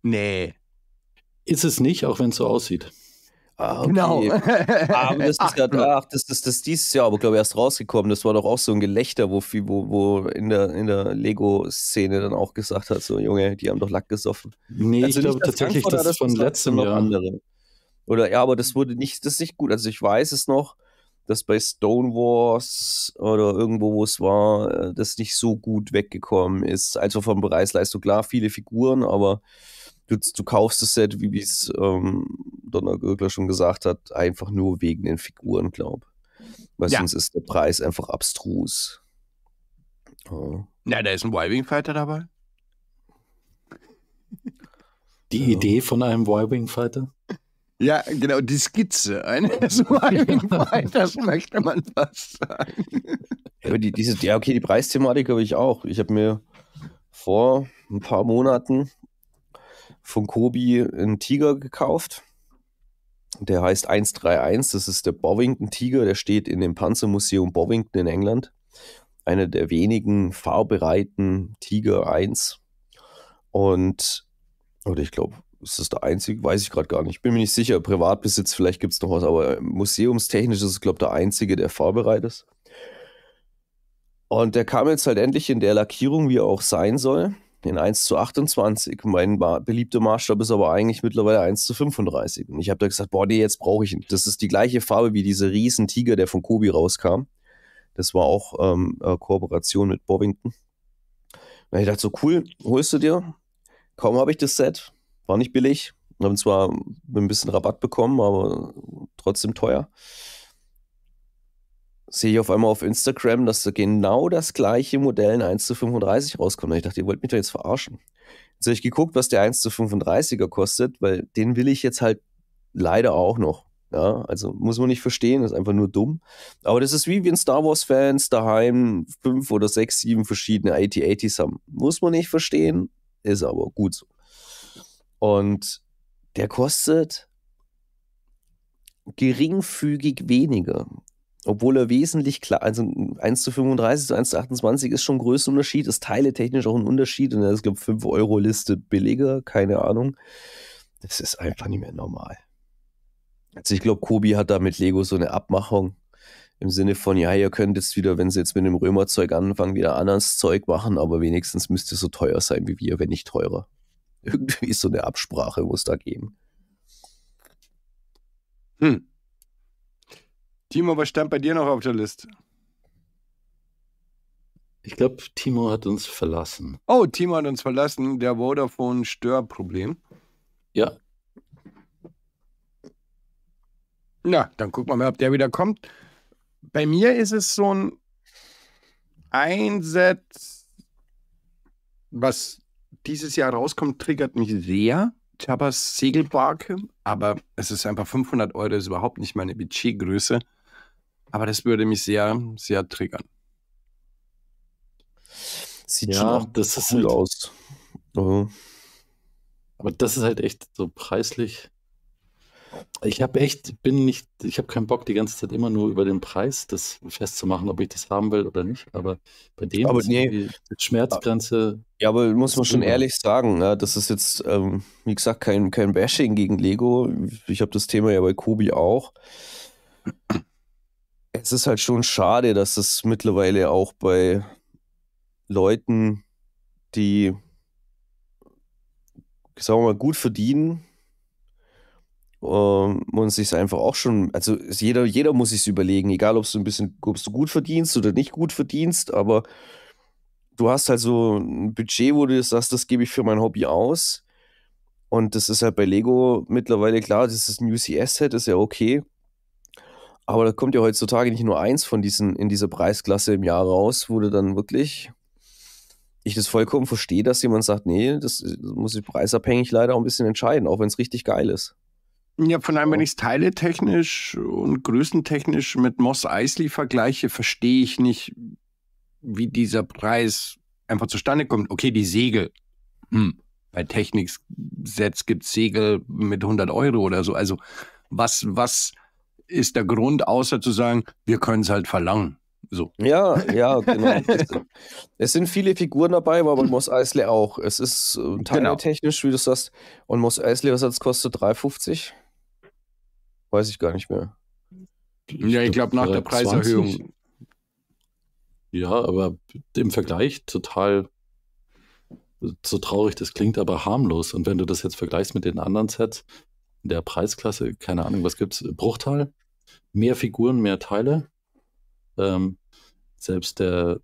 Nee. Ist es nicht, auch wenn es so aussieht. Ah, okay. Genau. Ah, aber das ist ach, ach, das, das, das dieses Jahr, aber glaube ich erst rausgekommen. Das war doch auch so ein Gelächter, wo, wo, wo in der, in der Lego-Szene dann auch gesagt hat, so Junge, die haben doch Lack gesoffen. Nee, also ich glaube tatsächlich, das, das von letztem Jahr. Andere. Oder ja, aber das wurde nicht, das ist nicht gut. Also ich weiß es noch, dass bei Stone Wars oder irgendwo, wo es war, äh, das nicht so gut weggekommen ist. Also vom Preisleistung, klar, viele Figuren, aber du, du kaufst das Set, wie es ähm, Donner Gögler schon gesagt hat, einfach nur wegen den Figuren, glaube Weil ja. sonst ist der Preis einfach abstrus. Na, Ja, da ist ein Y-Wing-Fighter dabei. Die ja. Idee von einem Y-Wing-Fighter? Ja, genau, die Skizze eines das möchte man fast sagen. Ja, die, dieses, ja, okay, die Preisthematik habe ich auch. Ich habe mir vor ein paar Monaten von Kobi einen Tiger gekauft. Der heißt 131, das ist der Bovington Tiger, der steht in dem Panzermuseum Bovington in England. Einer der wenigen fahrbereiten Tiger 1. Und, oder ich glaube, ist das der einzige? Weiß ich gerade gar nicht. Bin mir nicht sicher. Privatbesitz, vielleicht gibt es noch was, aber ähm, museumstechnisch ist es, glaube ich, der einzige, der fahrbereit ist. Und der kam jetzt halt endlich in der Lackierung, wie er auch sein soll, in 1 zu 28. Mein beliebter Maßstab ist aber eigentlich mittlerweile 1 zu 35. Und ich habe da gesagt, boah, nee, jetzt brauche ich ihn. Das ist die gleiche Farbe wie dieser riesen Tiger, der von Kobi rauskam. Das war auch ähm, äh, Kooperation mit Bovington. Und ich dachte so, cool, holst du dir? Kaum habe ich das Set, war nicht billig. Haben zwar ein bisschen Rabatt bekommen, aber trotzdem teuer. Sehe ich auf einmal auf Instagram, dass da genau das gleiche Modell in 1 zu 35 rauskommt. Und ich dachte, ihr wollt mich doch jetzt verarschen. Jetzt habe ich geguckt, was der 1 zu 35er kostet, weil den will ich jetzt halt leider auch noch. Ja, also muss man nicht verstehen, ist einfach nur dumm. Aber das ist wie wenn Star Wars-Fans daheim fünf oder sechs, sieben verschiedene AT-80s haben. Muss man nicht verstehen, ist aber gut so. Und der kostet geringfügig weniger. Obwohl er wesentlich klar, also 1 zu 35 zu 1 zu 28 ist schon ein Unterschied, ist teiletechnisch auch ein Unterschied und er ist, glaube ich, 5 Euro Liste billiger, keine Ahnung. Das ist einfach nicht mehr normal. Also ich glaube, Kobi hat da mit Lego so eine Abmachung im Sinne von, ja, ihr könnt jetzt wieder, wenn sie jetzt mit dem Römerzeug anfangen, wieder anderes Zeug machen, aber wenigstens müsst ihr so teuer sein wie wir, wenn nicht teurer. Irgendwie so eine Absprache muss da geben. Hm. Timo, was stand bei dir noch auf der Liste? Ich glaube, Timo hat uns verlassen. Oh, Timo hat uns verlassen. Der Vodafone-Störproblem. Ja. Na, dann gucken wir mal, ob der wieder kommt. Bei mir ist es so ein Einsatz, was dieses Jahr rauskommt, triggert mich sehr. Chabas Segelbarke, aber es ist einfach 500 Euro, ist überhaupt nicht meine Budgetgröße. Aber das würde mich sehr, sehr triggern. Sieht ja, schon auch das cool halt, aus. Mhm. Aber das ist halt echt so preislich. Ich habe echt, bin nicht, ich habe keinen Bock, die ganze Zeit immer nur über den Preis das festzumachen, ob ich das haben will oder nicht. Aber bei dem aber nee, die Schmerzgrenze ja, aber muss man schon ehrlich sagen, ne? das ist jetzt, ähm, wie gesagt, kein, kein Bashing gegen Lego. Ich habe das Thema ja bei Kobi auch. Es ist halt schon schade, dass es mittlerweile auch bei Leuten, die, sagen wir mal, gut verdienen, ähm, und sich einfach auch schon, also jeder, jeder muss sich überlegen, egal ob du ein bisschen, ob du gut verdienst oder nicht gut verdienst, aber du hast halt so ein Budget, wo du sagst, das gebe ich für mein Hobby aus. Und das ist halt bei Lego mittlerweile klar, das ist ein UCS-Set, ist ja okay. Aber da kommt ja heutzutage nicht nur eins von diesen in dieser Preisklasse im Jahr raus, wo du dann wirklich, ich das vollkommen verstehe, dass jemand sagt, nee, das äh, muss ich preisabhängig leider auch ein bisschen entscheiden, auch wenn es richtig geil ist. Ja, von allem, wenn ich es teiletechnisch und größentechnisch mit Moss Eisley vergleiche, verstehe ich nicht, wie dieser Preis einfach zustande kommt. Okay, die Segel. Hm. Bei Techniksets gibt es Segel mit 100 Euro oder so. Also was, was ist der Grund, außer zu sagen, wir können es halt verlangen? So. Ja, ja, genau. es sind viele Figuren dabei, aber man muss Eisley auch. Es ist äh, genau. teiltechnisch, genau. wie du sagst. Und muss Eisley, was hat es kostet? 3,50? Weiß ich gar nicht mehr. Ja, ich glaube, nach der Preiserhöhung ja, aber im Vergleich total, so traurig das klingt, aber harmlos. Und wenn du das jetzt vergleichst mit den anderen Sets in der Preisklasse, keine Ahnung, was gibt es? Bruchteil? Mehr Figuren, mehr Teile. Ähm, selbst der,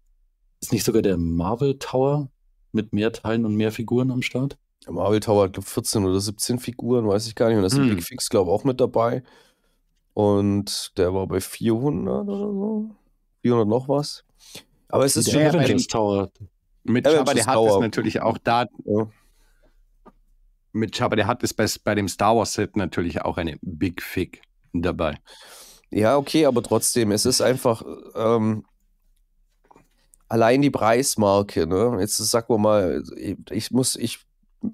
ist nicht sogar der Marvel Tower mit mehr Teilen und mehr Figuren am Start? Der Marvel Tower hat, glaube 14 oder 17 Figuren, weiß ich gar nicht. Und das ist hm. Big Fix, glaube ich, auch mit dabei. Und der war bei 400 oder so. 400 noch was. Aber es ist schon ja, Tower. Mit ja, Jabba der Hutt ist natürlich auch da. Ja. Mit Jabba der hat ist bei, bei dem Star Wars Set natürlich auch eine Big Fig dabei. Ja, okay, aber trotzdem, es ist einfach ähm, allein die Preismarke. Ne? Jetzt sagen wir mal, ich muss, ich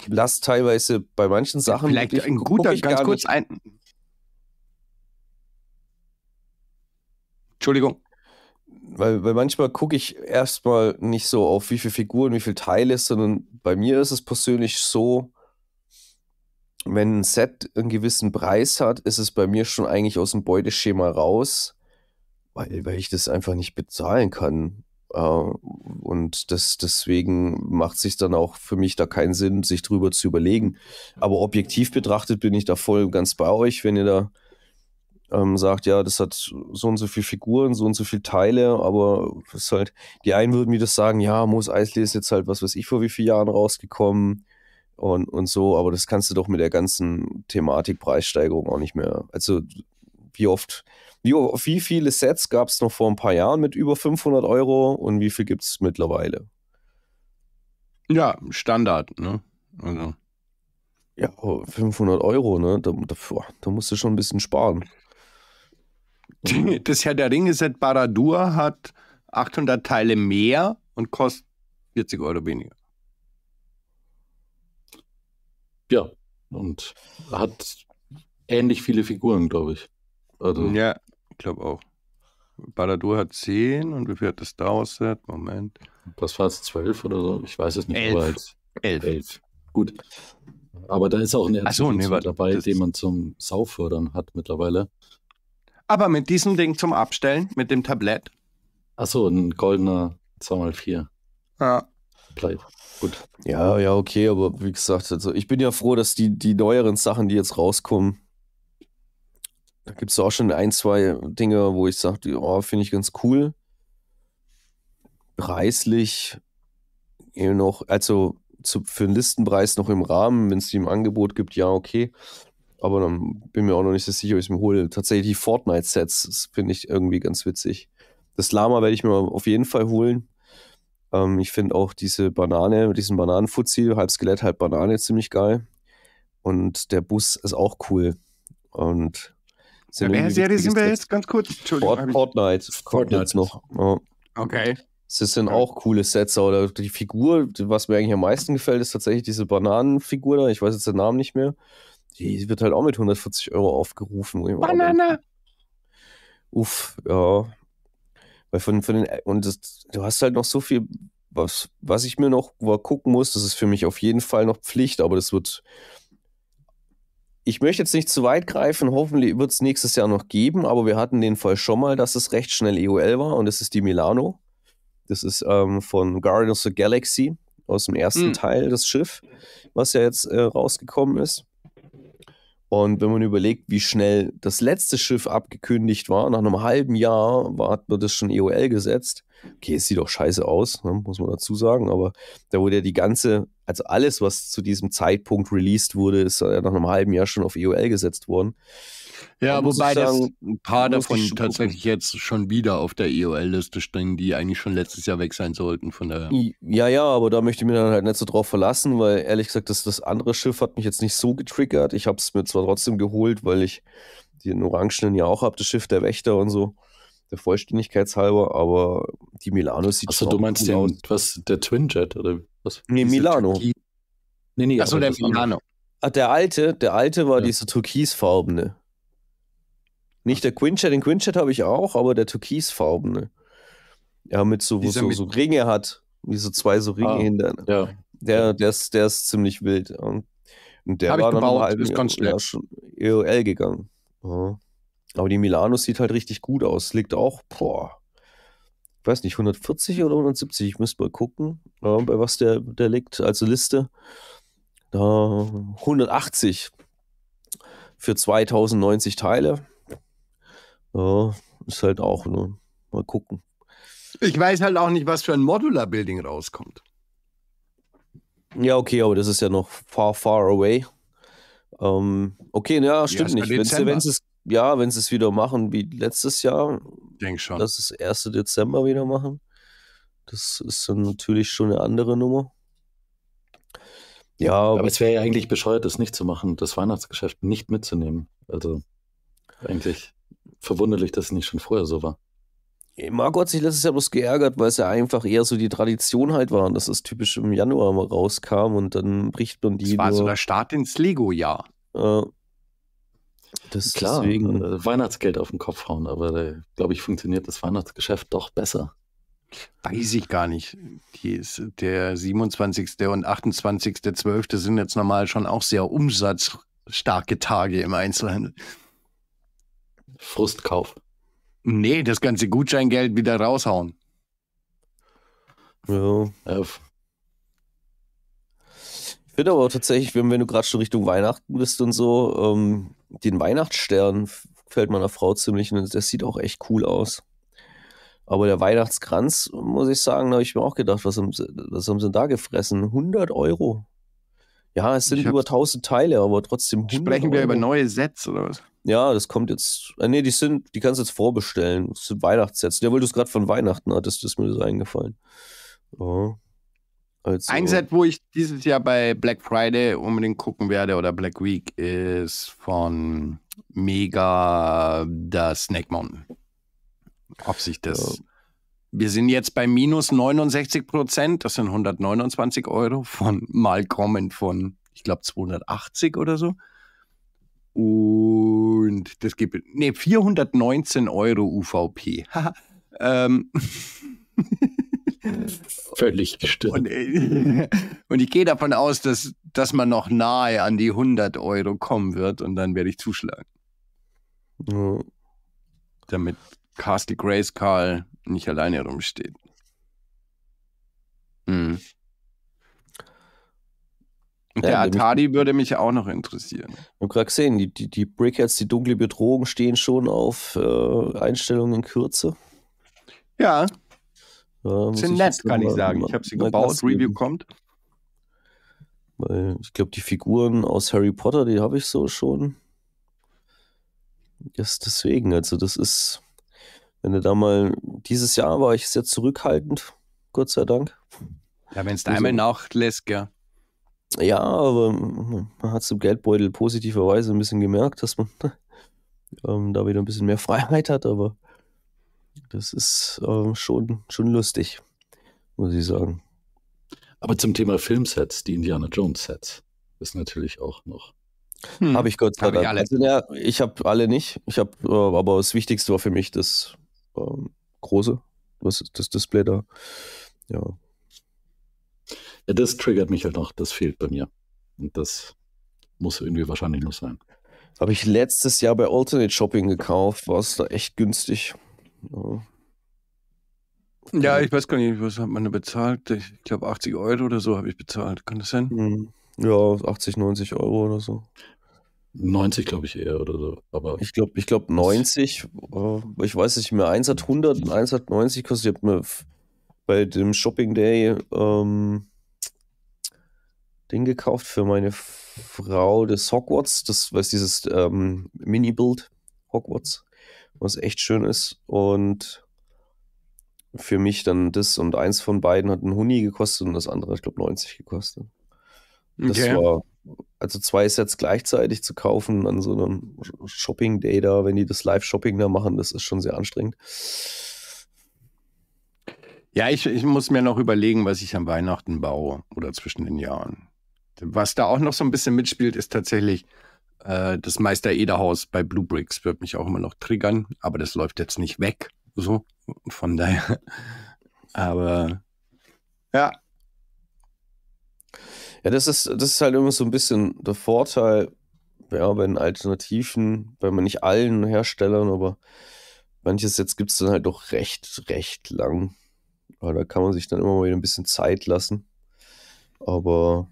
lasse teilweise bei manchen Sachen. Vielleicht ich, ein guter, ganz kurz nicht. ein. Entschuldigung weil, weil manchmal gucke ich erstmal nicht so auf wie viele Figuren, wie viele Teile sondern bei mir ist es persönlich so, wenn ein Set einen gewissen Preis hat, ist es bei mir schon eigentlich aus dem Beuteschema raus, weil, weil ich das einfach nicht bezahlen kann. Äh, und das, deswegen macht sich dann auch für mich da keinen Sinn, sich drüber zu überlegen. Aber objektiv betrachtet bin ich da voll ganz bei euch, wenn ihr da ähm, sagt, ja, das hat so und so viele Figuren, so und so viele Teile, aber ist halt, die einen würden mir das sagen, ja, Moos Eisley ist jetzt halt, was weiß ich, vor wie vielen Jahren rausgekommen und, und so, aber das kannst du doch mit der ganzen Thematik Preissteigerung auch nicht mehr. Also, wie oft, wie, wie viele Sets gab es noch vor ein paar Jahren mit über 500 Euro und wie viel gibt es mittlerweile? Ja, Standard, ne? Also. Ja, 500 Euro, ne? Da, da, da musst du schon ein bisschen sparen. Die, mhm. das Herr der Ringe Set Baradur hat 800 Teile mehr und kostet 40 Euro weniger. Ja, und hat ähnlich viele Figuren, glaube ich. Also. Ja, ich glaube auch. Baradur hat 10 und wie viel hat das Star Wars Moment. Das war es 12 oder so, ich weiß es nicht. 11. 11. 11. Gut. Aber da ist auch ein Erzähler so, nee, dabei, den man zum Saufördern hat mittlerweile. Aber mit diesem Ding zum Abstellen, mit dem Tablett. Achso, ein goldener 2x4. Ja. Bleib. Gut. Ja, ja, okay, aber wie gesagt, also ich bin ja froh, dass die, die neueren Sachen, die jetzt rauskommen, da gibt es auch schon ein, zwei Dinge, wo ich sage, oh, finde ich ganz cool. Preislich eben noch, also zu, für einen Listenpreis noch im Rahmen, wenn es die im Angebot gibt, ja, okay. Aber dann bin mir auch noch nicht so sicher, ob ich es mir hole. Tatsächlich die Fortnite-Sets, das finde ich irgendwie ganz witzig. Das Lama werde ich mir auf jeden Fall holen. Ähm, ich finde auch diese Banane, diesen Bananenfuzzi, halb Skelett, halb Banane, ziemlich geil. Und der Bus ist auch cool. Und sind ja, Serie sind wir jetzt ganz kurz? Entschuldigung. Fortnite. Fortnite noch. Ja. Okay. Das sind auch coole Sets, oder die Figur, was mir eigentlich am meisten gefällt, ist tatsächlich diese Bananenfigur da. Ich weiß jetzt den Namen nicht mehr. Die wird halt auch mit 140 Euro aufgerufen. Banana! Uff, ja. Weil von, von den, und das, du hast halt noch so viel, was, was ich mir noch gucken muss, das ist für mich auf jeden Fall noch Pflicht, aber das wird, ich möchte jetzt nicht zu weit greifen, hoffentlich wird es nächstes Jahr noch geben, aber wir hatten den Fall schon mal, dass es recht schnell EOL war und das ist die Milano. Das ist ähm, von Guardians of the Galaxy aus dem ersten mm. Teil, das Schiff, was ja jetzt äh, rausgekommen ist. Und wenn man überlegt, wie schnell das letzte Schiff abgekündigt war, nach einem halben Jahr war, hat man das schon EOL gesetzt. Okay, es sieht doch scheiße aus, ne, muss man dazu sagen, aber da wurde ja die ganze, also alles, was zu diesem Zeitpunkt released wurde, ist ja nach einem halben Jahr schon auf EOL gesetzt worden. Ja, wobei das sagen, ein paar davon tatsächlich gucken. jetzt schon wieder auf der EOL-Liste stehen, die eigentlich schon letztes Jahr weg sein sollten. Von der ja, ja, aber da möchte ich mich dann halt nicht so drauf verlassen, weil ehrlich gesagt, das, das andere Schiff hat mich jetzt nicht so getriggert. Ich habe es mir zwar trotzdem geholt, weil ich den Orangenen ja auch habe, das Schiff der Wächter und so der Vollständigkeit halber, aber die Milano sieht Achso, du meinst cool den, aus. was, der Twinjet oder was? Nee, Milano. Türkei nee, nee, Achso, der Milano. Ah, der alte, der alte war ja. diese türkisfarbene. Nicht der Quinchet, den Quinchet habe ich auch, aber der türkisfarbene. Ja, mit so, wo so, so Ringe hat, wie so zwei so Ringe ah, hinter. Ja. Der, der, ist, der ist ziemlich wild. Und der Hab war ich gebaut, dann halt ist ganz schnell. schon EOL gegangen. Ja. Aber die Milano sieht halt richtig gut aus. Liegt auch, boah, ich weiß nicht, 140 oder 170. Ich müsste mal gucken, äh, bei was der, der liegt. Also Liste. Da 180 für 2090 Teile. Ja, ist halt auch, nur Mal gucken. Ich weiß halt auch nicht, was für ein Modular Building rauskommt. Ja, okay, aber das ist ja noch far, far away. Ähm, okay, ja, stimmt nicht. Wenn sie es ja, wenn sie es wieder machen wie letztes Jahr, denk schon. Dass es 1. Dezember wieder machen. Das ist dann natürlich schon eine andere Nummer. Ja, aber es wäre ja eigentlich bescheuert, das nicht zu machen, das Weihnachtsgeschäft nicht mitzunehmen. Also eigentlich verwunderlich, dass es nicht schon vorher so war. Marco hat sich letztes Jahr bloß geärgert, weil es ja einfach eher so die Tradition halt war, dass es typisch im Januar mal rauskam und dann bricht man die. Das war so der Start ins Lego-Jahr. Äh, das Klar, deswegen. Äh, Weihnachtsgeld auf den Kopf hauen, aber äh, glaube ich, funktioniert das Weihnachtsgeschäft doch besser. Weiß ich gar nicht. der 27. und 28.12. sind jetzt normal schon auch sehr umsatzstarke Tage im Einzelhandel. Frustkauf. Nee, das ganze Gutscheingeld wieder raushauen. Ja. Ich finde aber tatsächlich, wenn, wenn du gerade schon Richtung Weihnachten bist und so, ähm, den Weihnachtsstern fällt meiner Frau ziemlich und das sieht auch echt cool aus. Aber der Weihnachtskranz, muss ich sagen, da habe ich mir auch gedacht, was haben, was haben sie da gefressen? 100 Euro. Ja, es sind über 1000 Teile, aber trotzdem. Sprechen wir Euro. über neue Sets oder was? Ja, das kommt jetzt. Äh, nee, die sind, die kannst du jetzt vorbestellen. Das sind Weihnachtssets. Ja, weil du es gerade von Weihnachten hattest, ist mir das eingefallen. Oh. Also. Ein Set, wo ich dieses Jahr bei Black Friday unbedingt gucken werde oder Black Week, ist von Mega The Snake Mountain. Ob sich das wir sind jetzt bei minus 69 Prozent. Das sind 129 Euro von Malkommen von, ich glaube, 280 oder so. Und das gibt, nee, 419 Euro UVP. ähm. Völlig gestört. Und, äh, und, ich gehe davon aus, dass, dass man noch nahe an die 100 Euro kommen wird und dann werde ich zuschlagen. Ja. Damit Castle Grace Carl nicht alleine rumsteht. Mhm. Und ja, der Atari würde mich auch noch interessieren. Ich habe gerade gesehen, die, die, die Brickheads, die dunkle Bedrohung, stehen schon auf äh, Einstellungen in Kürze. Ja. ja Sind nett, kann ich sagen. Mal, ich habe sie gebaut, Review kommt. Weil ich glaube, die Figuren aus Harry Potter, die habe ich so schon. Das deswegen, also das ist wenn du da mal, dieses Jahr war ich sehr zurückhaltend, Gott sei Dank. Ja, wenn es da also einmal nachlässt, ja. Ja, aber man hat es im Geldbeutel positiverweise ein bisschen gemerkt, dass man ähm, da wieder ein bisschen mehr Freiheit hat, aber das ist äh, schon, schon lustig, muss ich sagen. Aber zum Thema Filmsets, die Indiana Jones Sets, ist natürlich auch noch. Hm. Habe ich Gott sei Dank. ich, also, ja, ich habe alle nicht. Ich habe, äh, aber das Wichtigste war für mich, dass ähm, große, was ist das Display da? Ja. ja. Das triggert mich halt noch, das fehlt bei mir. Und das muss irgendwie wahrscheinlich noch sein. Habe ich letztes Jahr bei Alternate Shopping gekauft, war es da echt günstig. Ja. ja. ich weiß gar nicht, was hat man da bezahlt? Ich glaube 80 Euro oder so habe ich bezahlt. Kann das sein? Hm. Ja, 80, 90 Euro oder so. 90, glaube ich, eher oder so. Aber ich glaube, ich glaube 90, äh, ich weiß nicht mehr. Eins hat 100 und eins hat 90 kostet. Ich habe mir bei dem Shopping Day ähm, Ding gekauft für meine Frau des Hogwarts. Das weiß dieses ähm, mini build Hogwarts, was echt schön ist. Und für mich dann das und eins von beiden hat ein Huni gekostet und das andere, ich glaube, 90 gekostet. Das okay. war also zwei Sets gleichzeitig zu kaufen an so einem Shopping Day da, wenn die das Live-Shopping da machen, das ist schon sehr anstrengend. Ja, ich, ich muss mir noch überlegen, was ich an Weihnachten baue oder zwischen den Jahren. Was da auch noch so ein bisschen mitspielt, ist tatsächlich äh, das Meister Ederhaus bei Blue Bricks. Wird mich auch immer noch triggern, aber das läuft jetzt nicht weg. So, von daher. Aber ja. Ja, das ist, das ist halt immer so ein bisschen der Vorteil, ja, bei den Alternativen, bei nicht allen Herstellern, aber manches jetzt gibt es dann halt doch recht, recht lang. Aber da kann man sich dann immer mal wieder ein bisschen Zeit lassen. Aber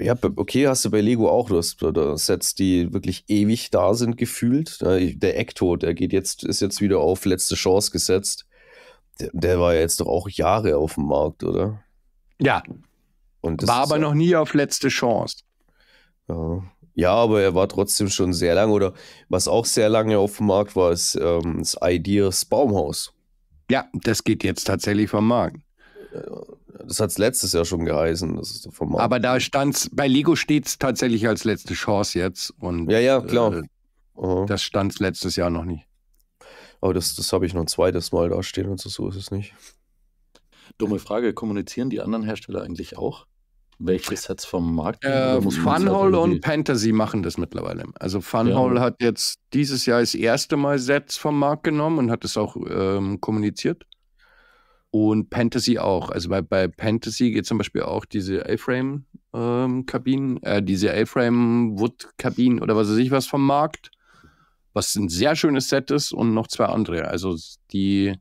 ja, okay, hast du bei Lego auch das, das Sets, die wirklich ewig da sind, gefühlt. Der Ecto, der geht jetzt, ist jetzt wieder auf letzte Chance gesetzt. Der, der war ja jetzt doch auch Jahre auf dem Markt, oder? Ja, und war aber noch nie auf letzte Chance. Ja. ja. aber er war trotzdem schon sehr lange oder was auch sehr lange auf dem Markt war, ist ähm, das Ideas Baumhaus. Ja, das geht jetzt tatsächlich vom Markt. Das hat es letztes Jahr schon geheißen. Das ist vom Markt. Aber da stand es, bei Lego steht es tatsächlich als letzte Chance jetzt. Und, ja, ja, klar. Äh, das stand es letztes Jahr noch nicht. Aber das, das habe ich noch ein zweites Mal da stehen und so, so ist es nicht. Dumme Frage, kommunizieren die anderen Hersteller eigentlich auch? Welches Sets vom Markt? Äh, Funhole und Fantasy machen das mittlerweile. Also Funhole ja. hat jetzt dieses Jahr das erste Mal Sets vom Markt genommen und hat es auch ähm, kommuniziert. Und Fantasy auch. Also bei, bei Fantasy geht zum Beispiel auch diese A-Frame-Kabinen, ähm, äh, diese A-Frame-Wood-Kabinen oder was weiß ich was vom Markt, was ein sehr schönes Set ist und noch zwei andere. Also die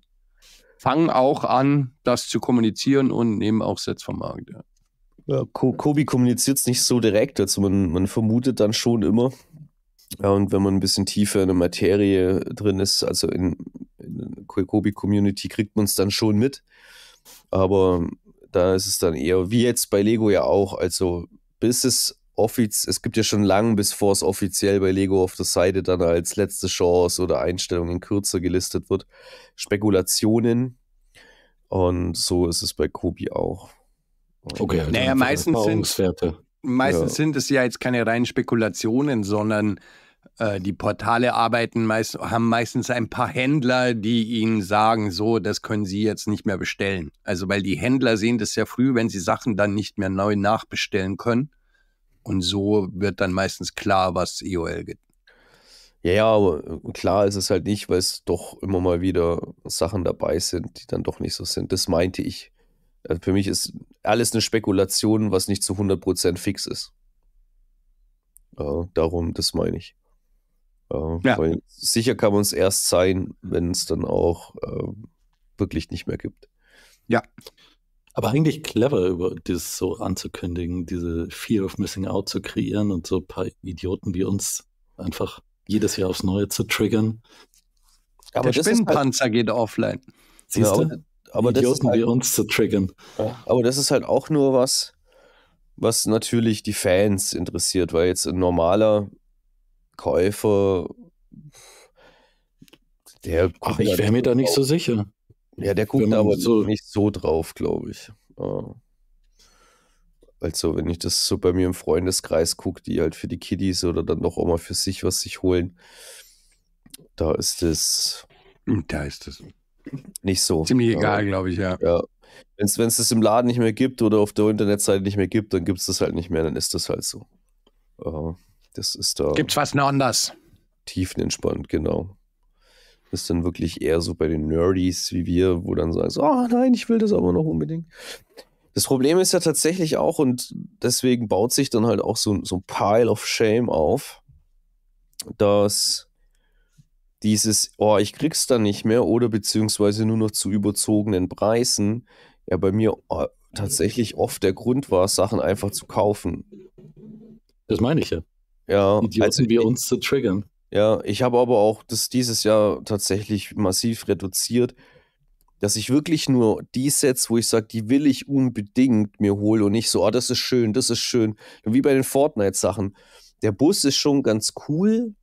fangen auch an, das zu kommunizieren und nehmen auch Sets vom Markt. Ja. Ja, Kobi kommuniziert es nicht so direkt, also man, man vermutet dann schon immer. Ja, und wenn man ein bisschen tiefer in der Materie drin ist, also in, in der Kobi-Community, kriegt man es dann schon mit. Aber da ist es dann eher, wie jetzt bei Lego ja auch, also bis es offiziell, es gibt ja schon lange, bis vor es offiziell bei Lego auf der Seite dann als letzte Chance oder Einstellung in kürzer gelistet wird, Spekulationen. Und so ist es bei Kobi auch. Okay, also naja, meistens sind, meistens ja. sind es ja jetzt keine reinen Spekulationen, sondern äh, die Portale arbeiten meist, haben meistens ein paar Händler, die ihnen sagen, so, das können sie jetzt nicht mehr bestellen. Also, weil die Händler sehen das sehr früh, wenn sie Sachen dann nicht mehr neu nachbestellen können. Und so wird dann meistens klar, was EOL gibt. Ja, ja, aber äh, klar ist es halt nicht, weil es doch immer mal wieder Sachen dabei sind, die dann doch nicht so sind. Das meinte ich. Also für mich ist alles eine Spekulation, was nicht zu 100% fix ist. Ja, darum, das meine ich. Ja, ja. Weil sicher kann man es erst sein, wenn es dann auch äh, wirklich nicht mehr gibt. Ja. Aber eigentlich clever, über das so anzukündigen, diese Fear of Missing Out zu kreieren und so ein paar Idioten wie uns einfach jedes Jahr aufs Neue zu triggern. Aber Der halt Spinnenpanzer halt, geht offline. Siehst ja, du? aber Idioten das halt, wie uns zu triggern. Aber das ist halt auch nur was, was natürlich die Fans interessiert, weil jetzt ein normaler Käufer, der. Ach, ich halt wäre mir da nicht drauf. so sicher. Ja, der guckt aber so nicht so drauf, glaube ich. Also, wenn ich das so bei mir im Freundeskreis gucke, die halt für die Kiddies oder dann doch auch mal für sich was sich holen, da ist das. Da ist das nicht so. Ziemlich egal, glaube ich, ja. ja. Wenn es das im Laden nicht mehr gibt oder auf der Internetseite nicht mehr gibt, dann gibt es das halt nicht mehr, dann ist das halt so. Uh, das ist da. Gibt's was noch anders? Tiefenentspannt, genau. Das ist dann wirklich eher so bei den Nerdies wie wir, wo dann sagst, oh nein, ich will das aber noch unbedingt. Das Problem ist ja tatsächlich auch, und deswegen baut sich dann halt auch so, so ein Pile of Shame auf, dass dieses, oh, ich krieg's dann nicht mehr oder beziehungsweise nur noch zu überzogenen Preisen, ja bei mir oh, tatsächlich oft der Grund war, Sachen einfach zu kaufen. Das meine ich ja. Ja. Idioten also, wir uns zu triggern. Ja, ich habe aber auch das dieses Jahr tatsächlich massiv reduziert, dass ich wirklich nur die Sets, wo ich sage, die will ich unbedingt mir holen und nicht so, oh, das ist schön, das ist schön. Wie bei den Fortnite-Sachen. Der Bus ist schon ganz cool,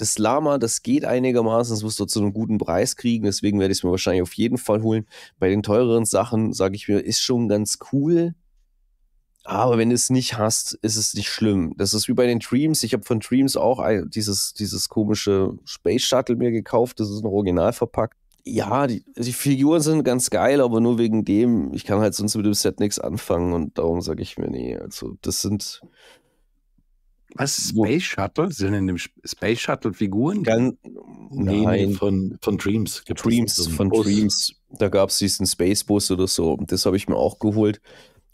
das Lama, das geht einigermaßen, das musst du zu einem guten Preis kriegen, deswegen werde ich es mir wahrscheinlich auf jeden Fall holen. Bei den teureren Sachen, sage ich mir, ist schon ganz cool. Aber wenn du es nicht hast, ist es nicht schlimm. Das ist wie bei den Dreams. Ich habe von Dreams auch dieses, dieses komische Space Shuttle mir gekauft. Das ist noch original verpackt. Ja, die, die Figuren sind ganz geil, aber nur wegen dem. Ich kann halt sonst mit dem Set nichts anfangen und darum sage ich mir, nee. Also, das sind was? Space Shuttle? Sind in dem Space Shuttle Figuren? Gan nee, Nein, nee, von, von Dreams. Gibt Dreams, so von Bus. Dreams. Da gab es diesen Space Bus oder so. Und das habe ich mir auch geholt.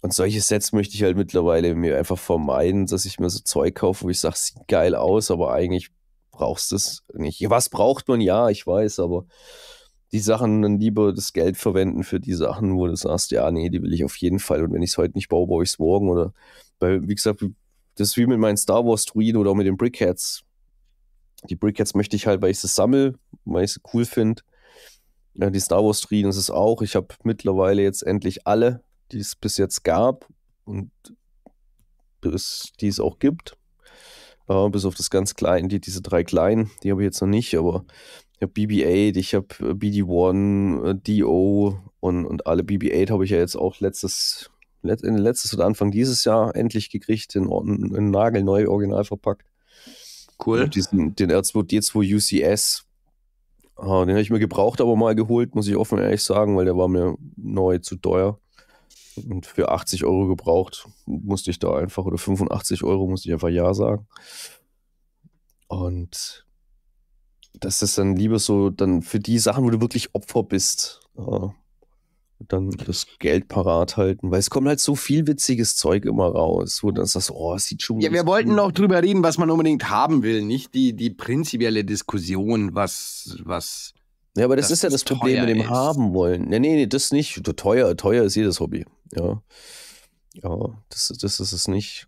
Und solche Sets möchte ich halt mittlerweile mir einfach vermeiden, dass ich mir so Zeug kaufe, wo ich sage, sieht geil aus, aber eigentlich brauchst du es nicht. Was braucht man? Ja, ich weiß, aber die Sachen dann lieber das Geld verwenden für die Sachen, wo du sagst, ja, nee, die will ich auf jeden Fall. Und wenn ich es heute nicht baue, baue ich es morgen. Oder weil, wie gesagt, das ist wie mit meinen Star Wars Druiden oder auch mit den Brickheads. Die Brickheads möchte ich halt, weil ich sie sammle, weil ich sie cool finde. Ja, die Star Wars Druiden ist es auch. Ich habe mittlerweile jetzt endlich alle, die es bis jetzt gab und bis, die es auch gibt. Uh, bis auf das ganz kleine, die, diese drei kleinen, die habe ich jetzt noch nicht, aber ich habe BB-8, ich habe äh, BD-1, äh, DO und, und alle BB-8 habe ich ja jetzt auch letztes letztes oder Anfang dieses Jahr endlich gekriegt, den, in, in nagelneu original verpackt. Cool. Diesen, den R2D2 UCS, ah, den habe ich mir gebraucht, aber mal geholt, muss ich offen ehrlich sagen, weil der war mir neu zu teuer. Und für 80 Euro gebraucht musste ich da einfach, oder 85 Euro musste ich einfach Ja sagen. Und das ist dann lieber so, dann für die Sachen, wo du wirklich Opfer bist. Ah dann das Geld parat halten, weil es kommt halt so viel witziges Zeug immer raus, wo dann sagst, oh, sieht schon. Ja, wir wollten noch drüber reden, was man unbedingt haben will, nicht die, die prinzipielle Diskussion, was, was. Ja, aber das, das ist ja das Problem mit dem ist. haben wollen. Nee, nee, nee, das nicht. Teuer, teuer ist jedes Hobby. Ja. Ja, das, das ist es nicht.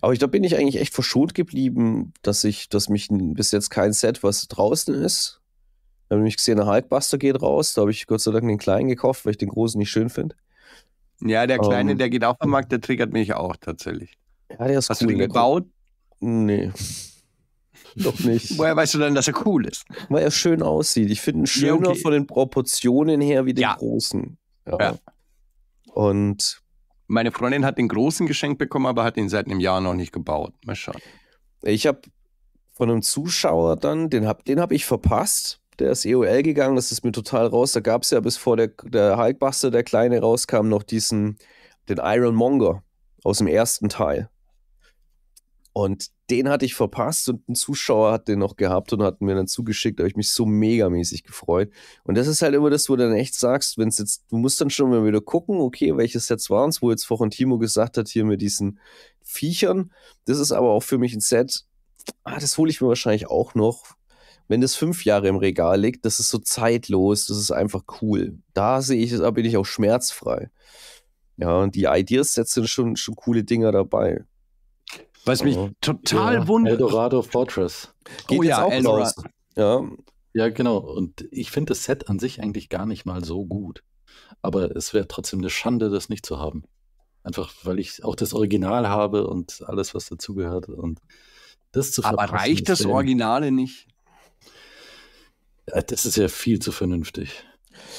Aber ich glaube, bin ich eigentlich echt verschont geblieben, dass ich, dass mich bis jetzt kein Set, was draußen ist, da habe ich gesehen, der Hulkbuster geht raus. Da habe ich Gott sei Dank den kleinen gekauft, weil ich den großen nicht schön finde. Ja, der kleine, um, ähm. der geht auch den Markt, der triggert mich auch tatsächlich. Ja, der ist Hast cool, du den gebaut? Nee. Doch nicht. Woher weißt du dann, dass er cool ist? Weil er schön aussieht. Ich finde ihn schöner ja, okay. von den Proportionen her wie den ja. großen. Ja. ja. Und. Meine Freundin hat den großen geschenkt bekommen, aber hat ihn seit einem Jahr noch nicht gebaut. Mal schauen. Ich habe von einem Zuschauer dann, den habe den hab ich verpasst der ist EOL gegangen, das ist mir total raus. Da gab es ja bis vor der, der Hulkbuster, der kleine rauskam, noch diesen, den Ironmonger aus dem ersten Teil. Und den hatte ich verpasst und ein Zuschauer hat den noch gehabt und hat mir dann zugeschickt. Da habe ich mich so megamäßig gefreut. Und das ist halt immer das, wo du dann echt sagst, wenn es jetzt, du musst dann schon mal wieder gucken, okay, welche Sets waren es, wo jetzt vorhin Timo gesagt hat, hier mit diesen Viechern. Das ist aber auch für mich ein Set, ah, das hole ich mir wahrscheinlich auch noch, wenn das fünf Jahre im Regal liegt, das ist so zeitlos, das ist einfach cool. Da sehe ich, da bin ich auch schmerzfrei. Ja, und die Ideas sets sind schon, schon coole Dinger dabei. Was mich ja. total ja, wundert. Eldorado Fortress. Geht oh ja, auch Eldorado. raus. Ja. ja, genau. Und ich finde das Set an sich eigentlich gar nicht mal so gut. Aber es wäre trotzdem eine Schande, das nicht zu haben. Einfach, weil ich auch das Original habe und alles, was dazugehört. Und das zu Aber reicht das Originale nicht? Äh, das ist ja viel zu vernünftig.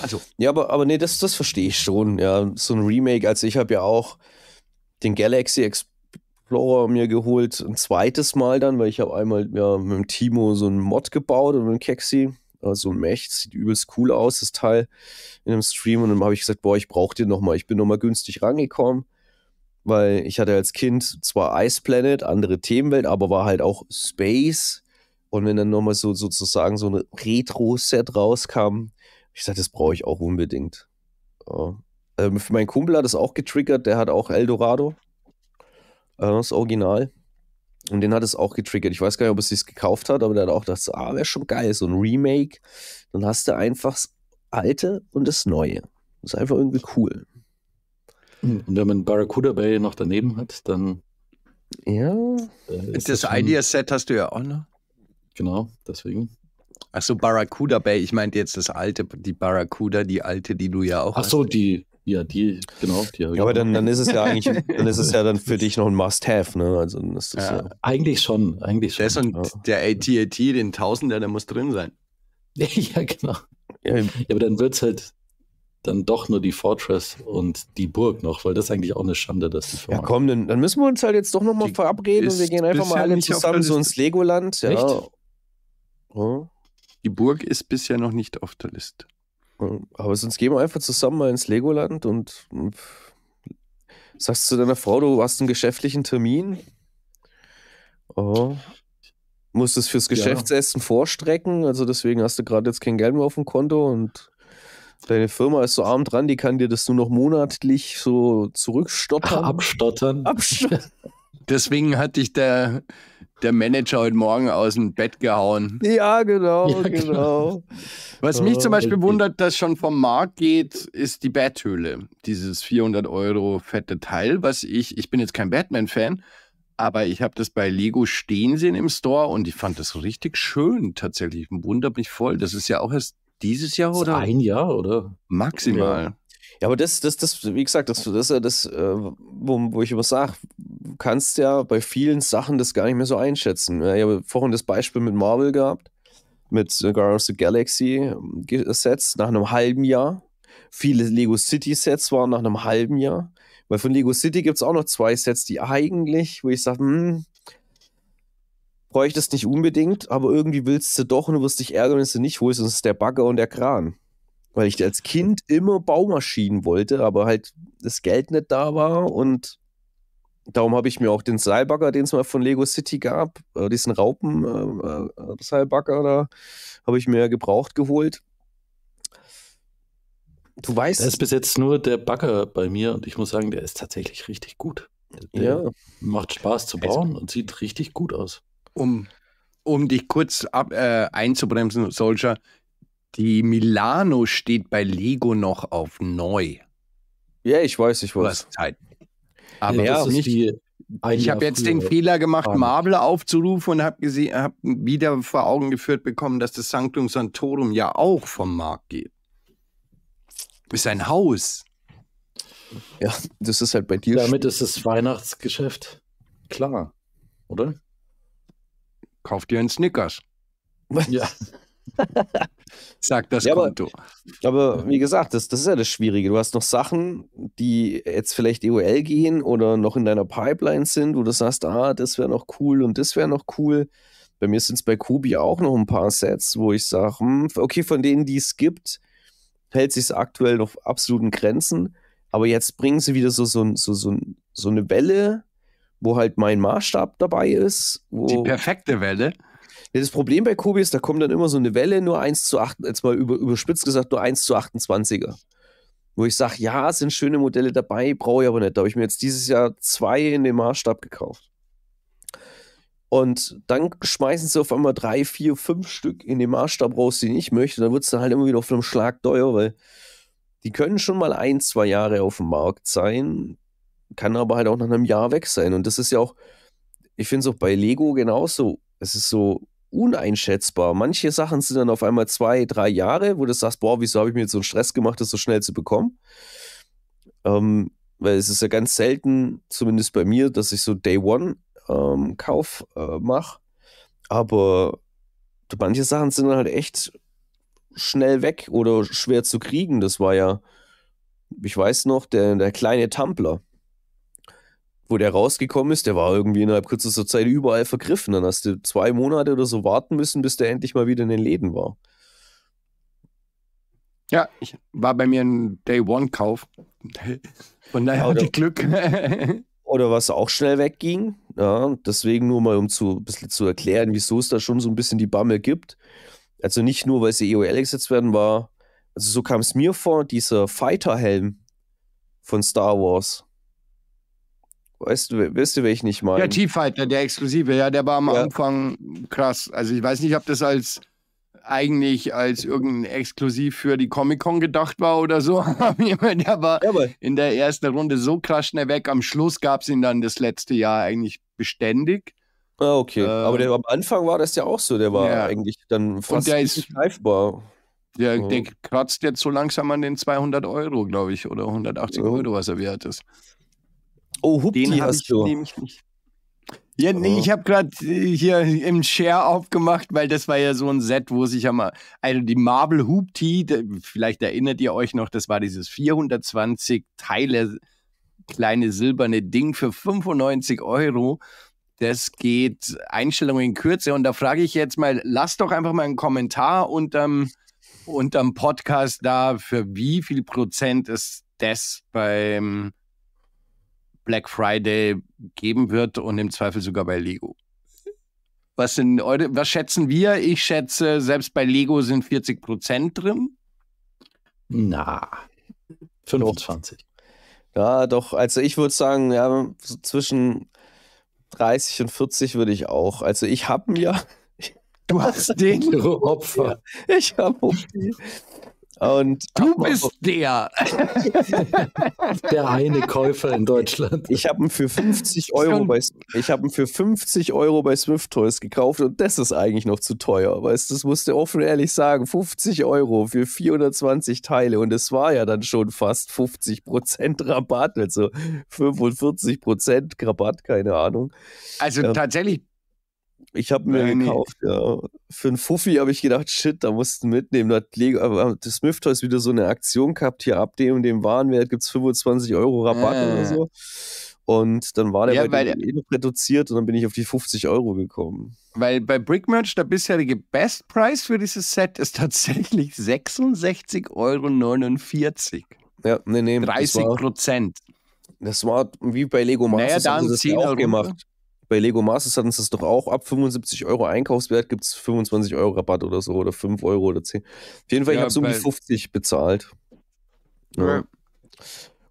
Also. Ja, aber, aber nee, das, das verstehe ich schon. Ja, so ein Remake, also ich habe ja auch den Galaxy Explorer mir geholt, ein zweites Mal dann, weil ich habe einmal ja, mit dem Timo so einen Mod gebaut und mit dem Kexi, also ein Mech, sieht übelst cool aus, das Teil in dem Stream. Und dann habe ich gesagt, boah, ich brauche den nochmal. Ich bin nochmal günstig rangekommen, weil ich hatte als Kind zwar Ice Planet, andere Themenwelt, aber war halt auch Space und wenn dann nochmal so sozusagen so ein Retro-Set rauskam, ich sagte, das brauche ich auch unbedingt. Ja. Ähm, für meinen Kumpel hat es auch getriggert, der hat auch Eldorado, äh, das Original. Und den hat es auch getriggert. Ich weiß gar nicht, ob es sich gekauft hat, aber der hat auch gedacht, ah, wäre schon geil, so ein Remake. Dann hast du einfach das Alte und das Neue. Das ist einfach irgendwie cool. Hm, und wenn man Barracuda Bay noch daneben hat, dann. Ja. Äh, das, das Idea-Set hast du ja auch noch. Genau, deswegen. Achso, Barracuda Bay, ich meinte jetzt das alte, die Barracuda, die alte, die du ja auch. hast. Achso, die, ja, die, genau. Die ja, aber dann, dann ist es ja eigentlich, dann ist es ja dann für dich noch ein Must-Have, ne? Also, das ist ja, ja. Eigentlich schon, eigentlich schon. Der, ist und ja. der at den Tausender, der muss drin sein. ja, genau. Ja, aber dann wird es halt dann doch nur die Fortress und die Burg noch, weil das ist eigentlich auch eine Schande, dass die Ja, komm, dann, dann müssen wir uns halt jetzt doch nochmal verabreden und wir gehen einfach mal alle zusammen so ins Legoland. Ja, Oh. Die Burg ist bisher noch nicht auf der Liste. Hm. Aber sonst gehen wir einfach zusammen mal ins Legoland und hm, sagst zu deiner Frau, du hast einen geschäftlichen Termin. Oh. Musst es fürs Geschäftsessen ja. vorstrecken, also deswegen hast du gerade jetzt kein Geld mehr auf dem Konto und deine Firma ist so arm dran, die kann dir das nur noch monatlich so zurückstottern. Abstottern. Abstottern. Deswegen hatte ich der der Manager heute Morgen aus dem Bett gehauen. Ja, genau, ja, genau. Was mich zum oh, Beispiel wundert, dass schon vom Markt geht, ist die Bathöhle. Dieses 400 Euro fette Teil, was ich, ich bin jetzt kein Batman-Fan, aber ich habe das bei Lego stehen sehen im Store und ich fand das richtig schön tatsächlich. Wundert mich voll. Das ist ja auch erst dieses Jahr, oder? Ein Jahr, oder? Maximal. Ja. Ja, aber das, das, das, wie gesagt, das, das ist äh, ja das, äh, wo, wo ich immer sage, du kannst ja bei vielen Sachen das gar nicht mehr so einschätzen. Ne? Ich habe vorhin das Beispiel mit Marvel gehabt, mit Guardians of the Galaxy ähm, äh, Sets nach einem halben Jahr. Viele Lego City Sets waren nach einem halben Jahr. Weil von Lego City gibt es auch noch zwei Sets, die eigentlich, wo ich sage, hm, bräuchte es nicht unbedingt, aber irgendwie willst du doch und du wirst dich ärgern, wenn du nicht holst, sonst ist der Bagger und der Kran weil ich als Kind immer Baumaschinen wollte, aber halt das Geld nicht da war und darum habe ich mir auch den Seilbagger, den es mal von Lego City gab, äh, diesen Raupen-Seilbagger äh, äh, da, habe ich mir gebraucht geholt. Du weißt. Da ist bis jetzt nur der Bagger bei mir und ich muss sagen, der ist tatsächlich richtig gut. Der ja. Macht Spaß zu also bauen also, und sieht richtig gut aus. Um, um dich kurz ab, äh, einzubremsen, solcher, die Milano steht bei Lego noch auf neu. Ja, ich weiß, ich weiß. Zeit. Aber ja, das ist nicht, die ich habe jetzt den Fehler gemacht, Marble aufzurufen und habe hab wieder vor Augen geführt bekommen, dass das Sanctum Santorum ja auch vom Markt geht. Ist ein Haus. Ja, das ist halt bei dir. Damit ist das Weihnachtsgeschäft klar, oder? Kauft dir einen Snickers. Ja. Sagt das ja, Konto. Aber, aber, wie gesagt, das, das ist ja das Schwierige. Du hast noch Sachen, die jetzt vielleicht EOL gehen oder noch in deiner Pipeline sind, wo du sagst, ah, das wäre noch cool und das wäre noch cool. Bei mir sind es bei Kubi auch noch ein paar Sets, wo ich sage, hm, okay, von denen, die es gibt, hält sich es aktuell noch absoluten Grenzen. Aber jetzt bringen sie wieder so, so, so, so, so eine Welle, wo halt mein Maßstab dabei ist. die perfekte Welle. Das Problem bei Kobe ist, da kommt dann immer so eine Welle, nur 1 zu 8, jetzt mal über, überspitzt gesagt, nur 1 zu 28er. Wo ich sage, ja, sind schöne Modelle dabei, brauche ich aber nicht. Da habe ich mir jetzt dieses Jahr zwei in den Maßstab gekauft. Und dann schmeißen sie auf einmal drei, vier, fünf Stück in den Maßstab raus, die ich möchte. Dann wird es dann halt immer wieder auf einem Schlag teuer, weil die können schon mal ein, zwei Jahre auf dem Markt sein, kann aber halt auch nach einem Jahr weg sein. Und das ist ja auch, ich finde es auch bei Lego genauso. Es ist so, uneinschätzbar. Manche Sachen sind dann auf einmal zwei, drei Jahre, wo du sagst, boah, wieso habe ich mir jetzt so einen Stress gemacht, das so schnell zu bekommen? Ähm, weil es ist ja ganz selten, zumindest bei mir, dass ich so Day One ähm, Kauf äh, mache. Aber manche Sachen sind dann halt echt schnell weg oder schwer zu kriegen. Das war ja, ich weiß noch, der, der kleine Tumbler wo der rausgekommen ist, der war irgendwie innerhalb kürzester Zeit überall vergriffen. Dann hast du zwei Monate oder so warten müssen, bis der endlich mal wieder in den Läden war. Ja, ich war bei mir ein Day-One-Kauf. Von daher hatte ich Glück. oder was auch schnell wegging. Ja, deswegen nur mal, um zu, ein bisschen zu erklären, wieso es da schon so ein bisschen die Bammel gibt. Also nicht nur, weil sie EOL gesetzt werden, war, also so kam es mir vor, dieser Fighter-Helm von Star Wars Weißt du, wisst ihr, wen ich nicht meine? Der T-Fighter, der exklusive, ja, der war am ja. Anfang krass. Also ich weiß nicht, ob das als eigentlich als irgendein Exklusiv für die Comic-Con gedacht war oder so. der war ja, in der ersten Runde so krass schnell weg. Am Schluss gab es ihn dann das letzte Jahr eigentlich beständig. Ah, okay. Äh, Aber der, ähm, am Anfang war das ja auch so. Der war ja. eigentlich dann fast Und der ist, greifbar. Der, ja. der kratzt jetzt so langsam an den 200 Euro, glaube ich, oder 180 Euro, was er wert ist. Oh, Hupti Den hast ich du. Nämlich nicht. Ja, nee, oh. ich habe gerade äh, hier im Share aufgemacht, weil das war ja so ein Set, wo sich ja mal, also die Marble Hoopty, vielleicht erinnert ihr euch noch, das war dieses 420 Teile kleine silberne Ding für 95 Euro. Das geht Einstellungen in Kürze. Und da frage ich jetzt mal, lasst doch einfach mal einen Kommentar unterm, unterm Podcast da, für wie viel Prozent ist das beim Black Friday geben wird und im Zweifel sogar bei Lego. Was, sind was schätzen wir? Ich schätze, selbst bei Lego sind 40 Prozent drin. Na, 25. Ja, doch. Also ich würde sagen, ja, so zwischen 30 und 40 würde ich auch. Also ich habe mir... Du hast den Opfer. Ja, ich habe und du bist der. der eine Käufer in Deutschland. Ich habe ihn für 50 Euro bei ich habe ihn für 50 Euro bei Swift Toys gekauft und das ist eigentlich noch zu teuer. Weißt das musste offen ehrlich sagen. 50 Euro für 420 Teile und es war ja dann schon fast 50 Rabatt, also 45 Rabatt, keine Ahnung. Also ähm, tatsächlich ich habe mir Nein, gekauft, nee. ja. Für einen Fuffi habe ich gedacht, shit, da mussten mitnehmen. Das, Lego, aber das Smith Toys wieder so eine Aktion gehabt, hier ab dem und dem Warenwert gibt es 25 Euro Rabatt ah. oder so. Und dann war der ja, bei weil, eh reduziert und dann bin ich auf die 50 Euro gekommen. Weil bei Brickmerch der bisherige Best Price für dieses Set ist tatsächlich 66,49 Euro. Ja, nee, nee. 30 Prozent. Das war wie bei Lego Masters naja, haben sie das ja runter bei Lego Masters hatten sie das doch auch. Ab 75 Euro Einkaufswert gibt es 25 Euro Rabatt oder so oder 5 Euro oder 10. Auf jeden Fall, ja, ich habe so um die 50 bezahlt. Ja.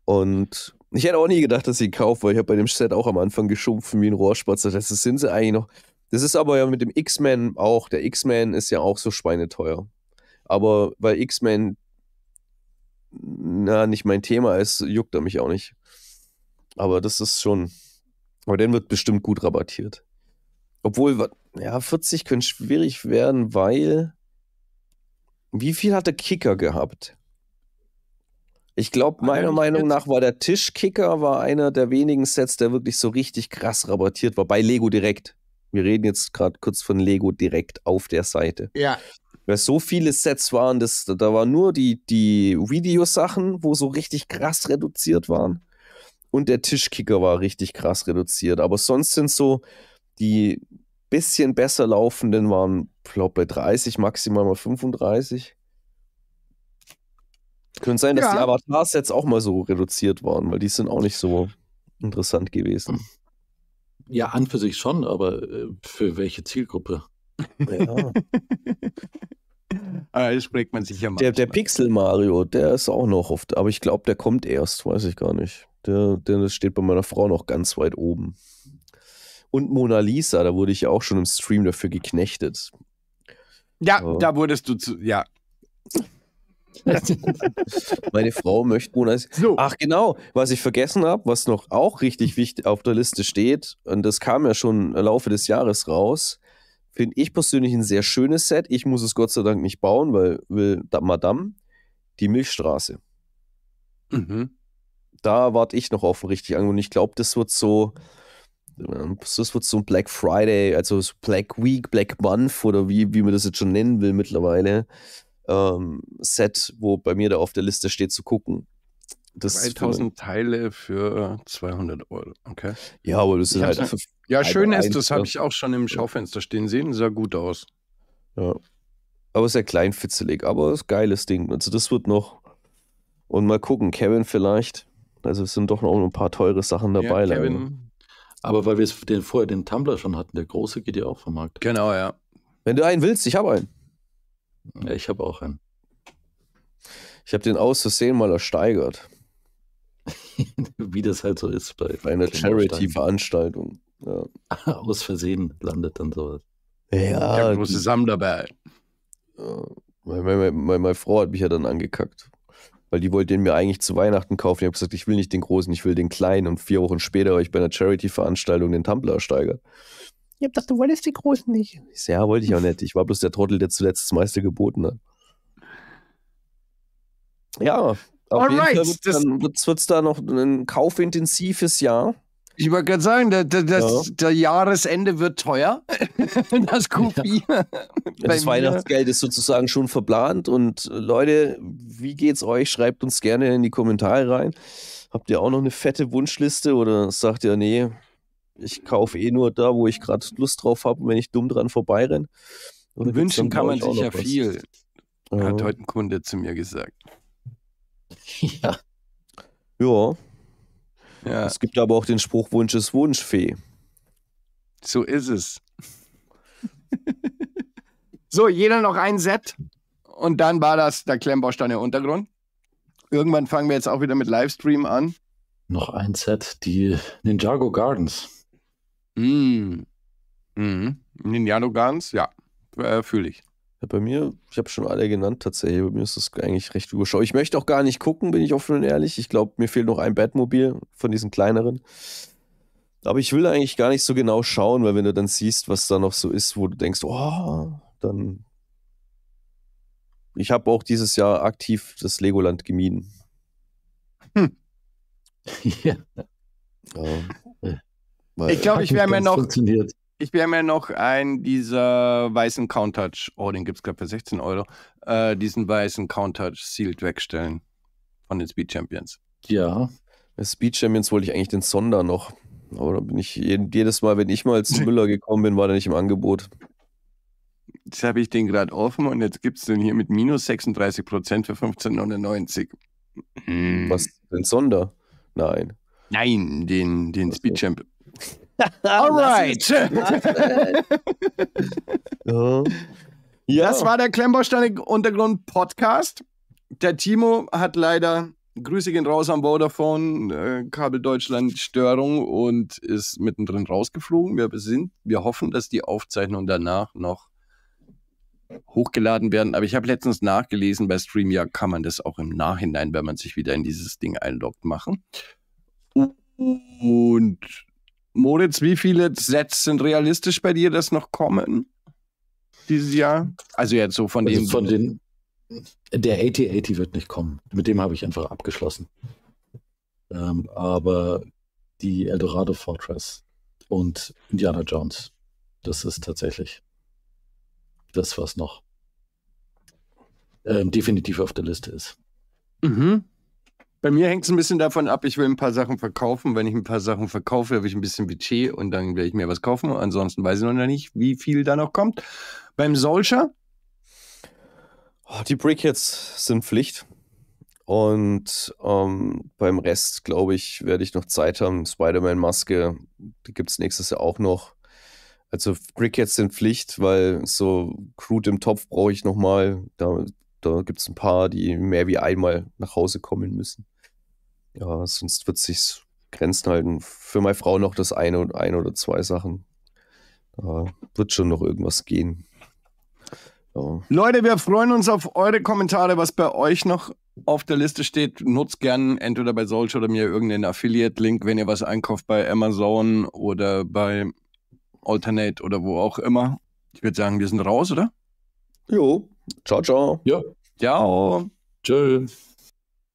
Und ich hätte auch nie gedacht, dass ich ihn kaufe, weil ich habe bei dem Set auch am Anfang geschumpfen wie ein Rohrspatzer. Das sind sie eigentlich noch. Das ist aber ja mit dem X-Men auch. Der X-Men ist ja auch so schweineteuer. Aber weil X-Men na, nicht mein Thema ist, juckt er mich auch nicht. Aber das ist schon, aber den wird bestimmt gut rabattiert. Obwohl, ja, 40 können schwierig werden, weil. Wie viel hat der Kicker gehabt? Ich glaube, meiner Meinung nach war der Tischkicker war einer der wenigen Sets, der wirklich so richtig krass rabattiert war bei Lego direkt. Wir reden jetzt gerade kurz von Lego direkt auf der Seite. Ja. Weil so viele Sets waren, das, da waren nur die, die Videosachen, wo so richtig krass reduziert waren. Und der Tischkicker war richtig krass reduziert. Aber sonst sind so die bisschen besser laufenden waren, glaube ich, bei 30, maximal mal 35. Könnte sein, dass ja. die Avatar-Sets auch mal so reduziert waren, weil die sind auch nicht so interessant gewesen. Ja, an für sich schon, aber äh, für welche Zielgruppe? Ja. aber ah, das spricht man sich ja mal. Der, der Pixel Mario, der ist auch noch oft, aber ich glaube, der kommt erst, weiß ich gar nicht. Der, der, das steht bei meiner Frau noch ganz weit oben. Und Mona Lisa, da wurde ich ja auch schon im Stream dafür geknechtet. Ja, so. da wurdest du zu. Ja. Meine Frau möchte Mona Lisa. So. Ach genau, was ich vergessen habe, was noch auch richtig wichtig auf der Liste steht, und das kam ja schon im Laufe des Jahres raus, finde ich persönlich ein sehr schönes Set. Ich muss es Gott sei Dank nicht bauen, weil will Madame die Milchstraße. Mhm da warte ich noch auf einen richtig Angebot. Und ich glaube, das wird so, ähm, das wird so ein Black Friday, also Black Week, Black Month oder wie, wie man das jetzt schon nennen will mittlerweile, ähm, Set, wo bei mir da auf der Liste steht zu gucken. Das 3000 Teile für 200 äh, Euro, okay. Ja, aber das ist halt. Schon, ja, schön ist, das habe ich auch schon im Schaufenster stehen sehen, sah gut aus. Ja. Aber sehr kleinfitzelig, fitzelig, aber ist geiles Ding. Also, das wird noch. Und mal gucken, Kevin vielleicht also es sind doch noch ein paar teure Sachen dabei. Ja, Kevin, ne? aber weil wir den, vorher den Tumblr schon hatten, der große geht ja auch vom Markt. Genau, ja. Wenn du einen willst, ich habe einen. Ja, ich habe auch einen. Ich habe den aus Versehen mal ersteigert. Wie das halt so ist bei, bei einer Charity-Veranstaltung. Ja. aus Versehen landet dann sowas. Ja. Ich habe große Sammler bei. Ja. meine, meine, meine, Frau hat mich ja dann angekackt weil die wollten mir eigentlich zu Weihnachten kaufen. Ich habe gesagt, ich will nicht den großen, ich will den kleinen. Und vier Wochen später habe ich bei einer Charity-Veranstaltung den Tumblr ersteigert. Ich habe gedacht, du wolltest die großen nicht. Ich so, ja, wollte ich auch nicht. Ich war bloß der Trottel, der zuletzt das meiste geboten hat. Ja, auf Alright, jeden Fall wird es da noch ein kaufintensives Jahr. Ich wollte gerade sagen, der, der, das, ja. der, Jahresende wird teuer. das Kopie. Ja. Das Weihnachtsgeld ist sozusagen schon verplant. Und äh, Leute, wie geht's euch? Schreibt uns gerne in die Kommentare rein. Habt ihr auch noch eine fette Wunschliste oder sagt ihr, nee, ich kaufe eh nur da, wo ich gerade Lust drauf habe, wenn ich dumm dran vorbeirenne? Wünschen kann man sich ja viel. Hat ja. heute ein Kunde zu mir gesagt. Ja. Ja, ja. Es gibt aber auch den Spruch, Wunsch ist Wunschfee. So ist es. so, jeder noch ein Set. Und dann war das der Klemmbausch dann der Untergrund. Irgendwann fangen wir jetzt auch wieder mit Livestream an. Noch ein Set, die Ninjago Gardens. Mm. Mhm. Ninjago Gardens, ja, äh, fühle ich bei mir, ich habe schon alle genannt tatsächlich. Bei mir ist das eigentlich recht überschaubar. Ich möchte auch gar nicht gucken, bin ich offen und ehrlich. Ich glaube, mir fehlt noch ein Batmobil von diesen kleineren. Aber ich will eigentlich gar nicht so genau schauen, weil wenn du dann siehst, was da noch so ist, wo du denkst, oh, dann. Ich habe auch dieses Jahr aktiv das Legoland gemieden. Hm. ja. ja. Ich glaube, ich wäre mir noch. Funktioniert. Ich wir mir noch einen dieser weißen Countouch. Oh, den gibt es gerade für 16 Euro. Äh, diesen weißen Countouch sealed wegstellen von den Speed Champions. Ja, bei Speed Champions wollte ich eigentlich den Sonder noch. Aber da bin ich jedes Mal, wenn ich mal zu Müller gekommen bin, war der nicht im Angebot. Jetzt habe ich den gerade offen und jetzt gibt es den hier mit minus 36 Prozent für 15,99. Was? Den Sonder? Nein. Nein, den, den Speed Champions. All right. Das war der Klemmbausteine Untergrund Podcast. Der Timo hat leider, Grüße gehen raus am Vodafone, äh, Kabel Deutschland Störung und ist mittendrin rausgeflogen. Wir, sind, wir hoffen, dass die Aufzeichnungen danach noch hochgeladen werden. Aber ich habe letztens nachgelesen, bei StreamYard kann man das auch im Nachhinein, wenn man sich wieder in dieses Ding einloggt, machen. Und Moritz, wie viele Sets sind realistisch bei dir, dass noch kommen dieses Jahr? Also jetzt so von also dem. Von den, der AT-80 wird nicht kommen. Mit dem habe ich einfach abgeschlossen. Ähm, aber die Eldorado Fortress und Indiana Jones, das ist tatsächlich das, was noch ähm, definitiv auf der Liste ist. Mhm. Bei mir hängt es ein bisschen davon ab, ich will ein paar Sachen verkaufen. Wenn ich ein paar Sachen verkaufe, habe ich ein bisschen Budget und dann werde ich mir was kaufen. Ansonsten weiß ich noch nicht, wie viel da noch kommt. Beim Solcher? Oh, die Brickheads sind Pflicht. Und ähm, beim Rest, glaube ich, werde ich noch Zeit haben. Spider-Man-Maske gibt es nächstes Jahr auch noch. Also Brickheads sind Pflicht, weil so Crude im Topf brauche ich nochmal. Da da gibt es ein paar, die mehr wie einmal nach Hause kommen müssen. Ja, sonst wird sich Grenzen halten. Für meine Frau noch das eine und ein oder zwei Sachen. Da wird schon noch irgendwas gehen. Ja. Leute, wir freuen uns auf eure Kommentare, was bei euch noch auf der Liste steht. Nutzt gern entweder bei Solch oder mir irgendeinen Affiliate-Link, wenn ihr was einkauft bei Amazon oder bei Alternate oder wo auch immer. Ich würde sagen, wir sind raus, oder? Jo. Ciao, ciao. Ja. Ciao. Tschüss.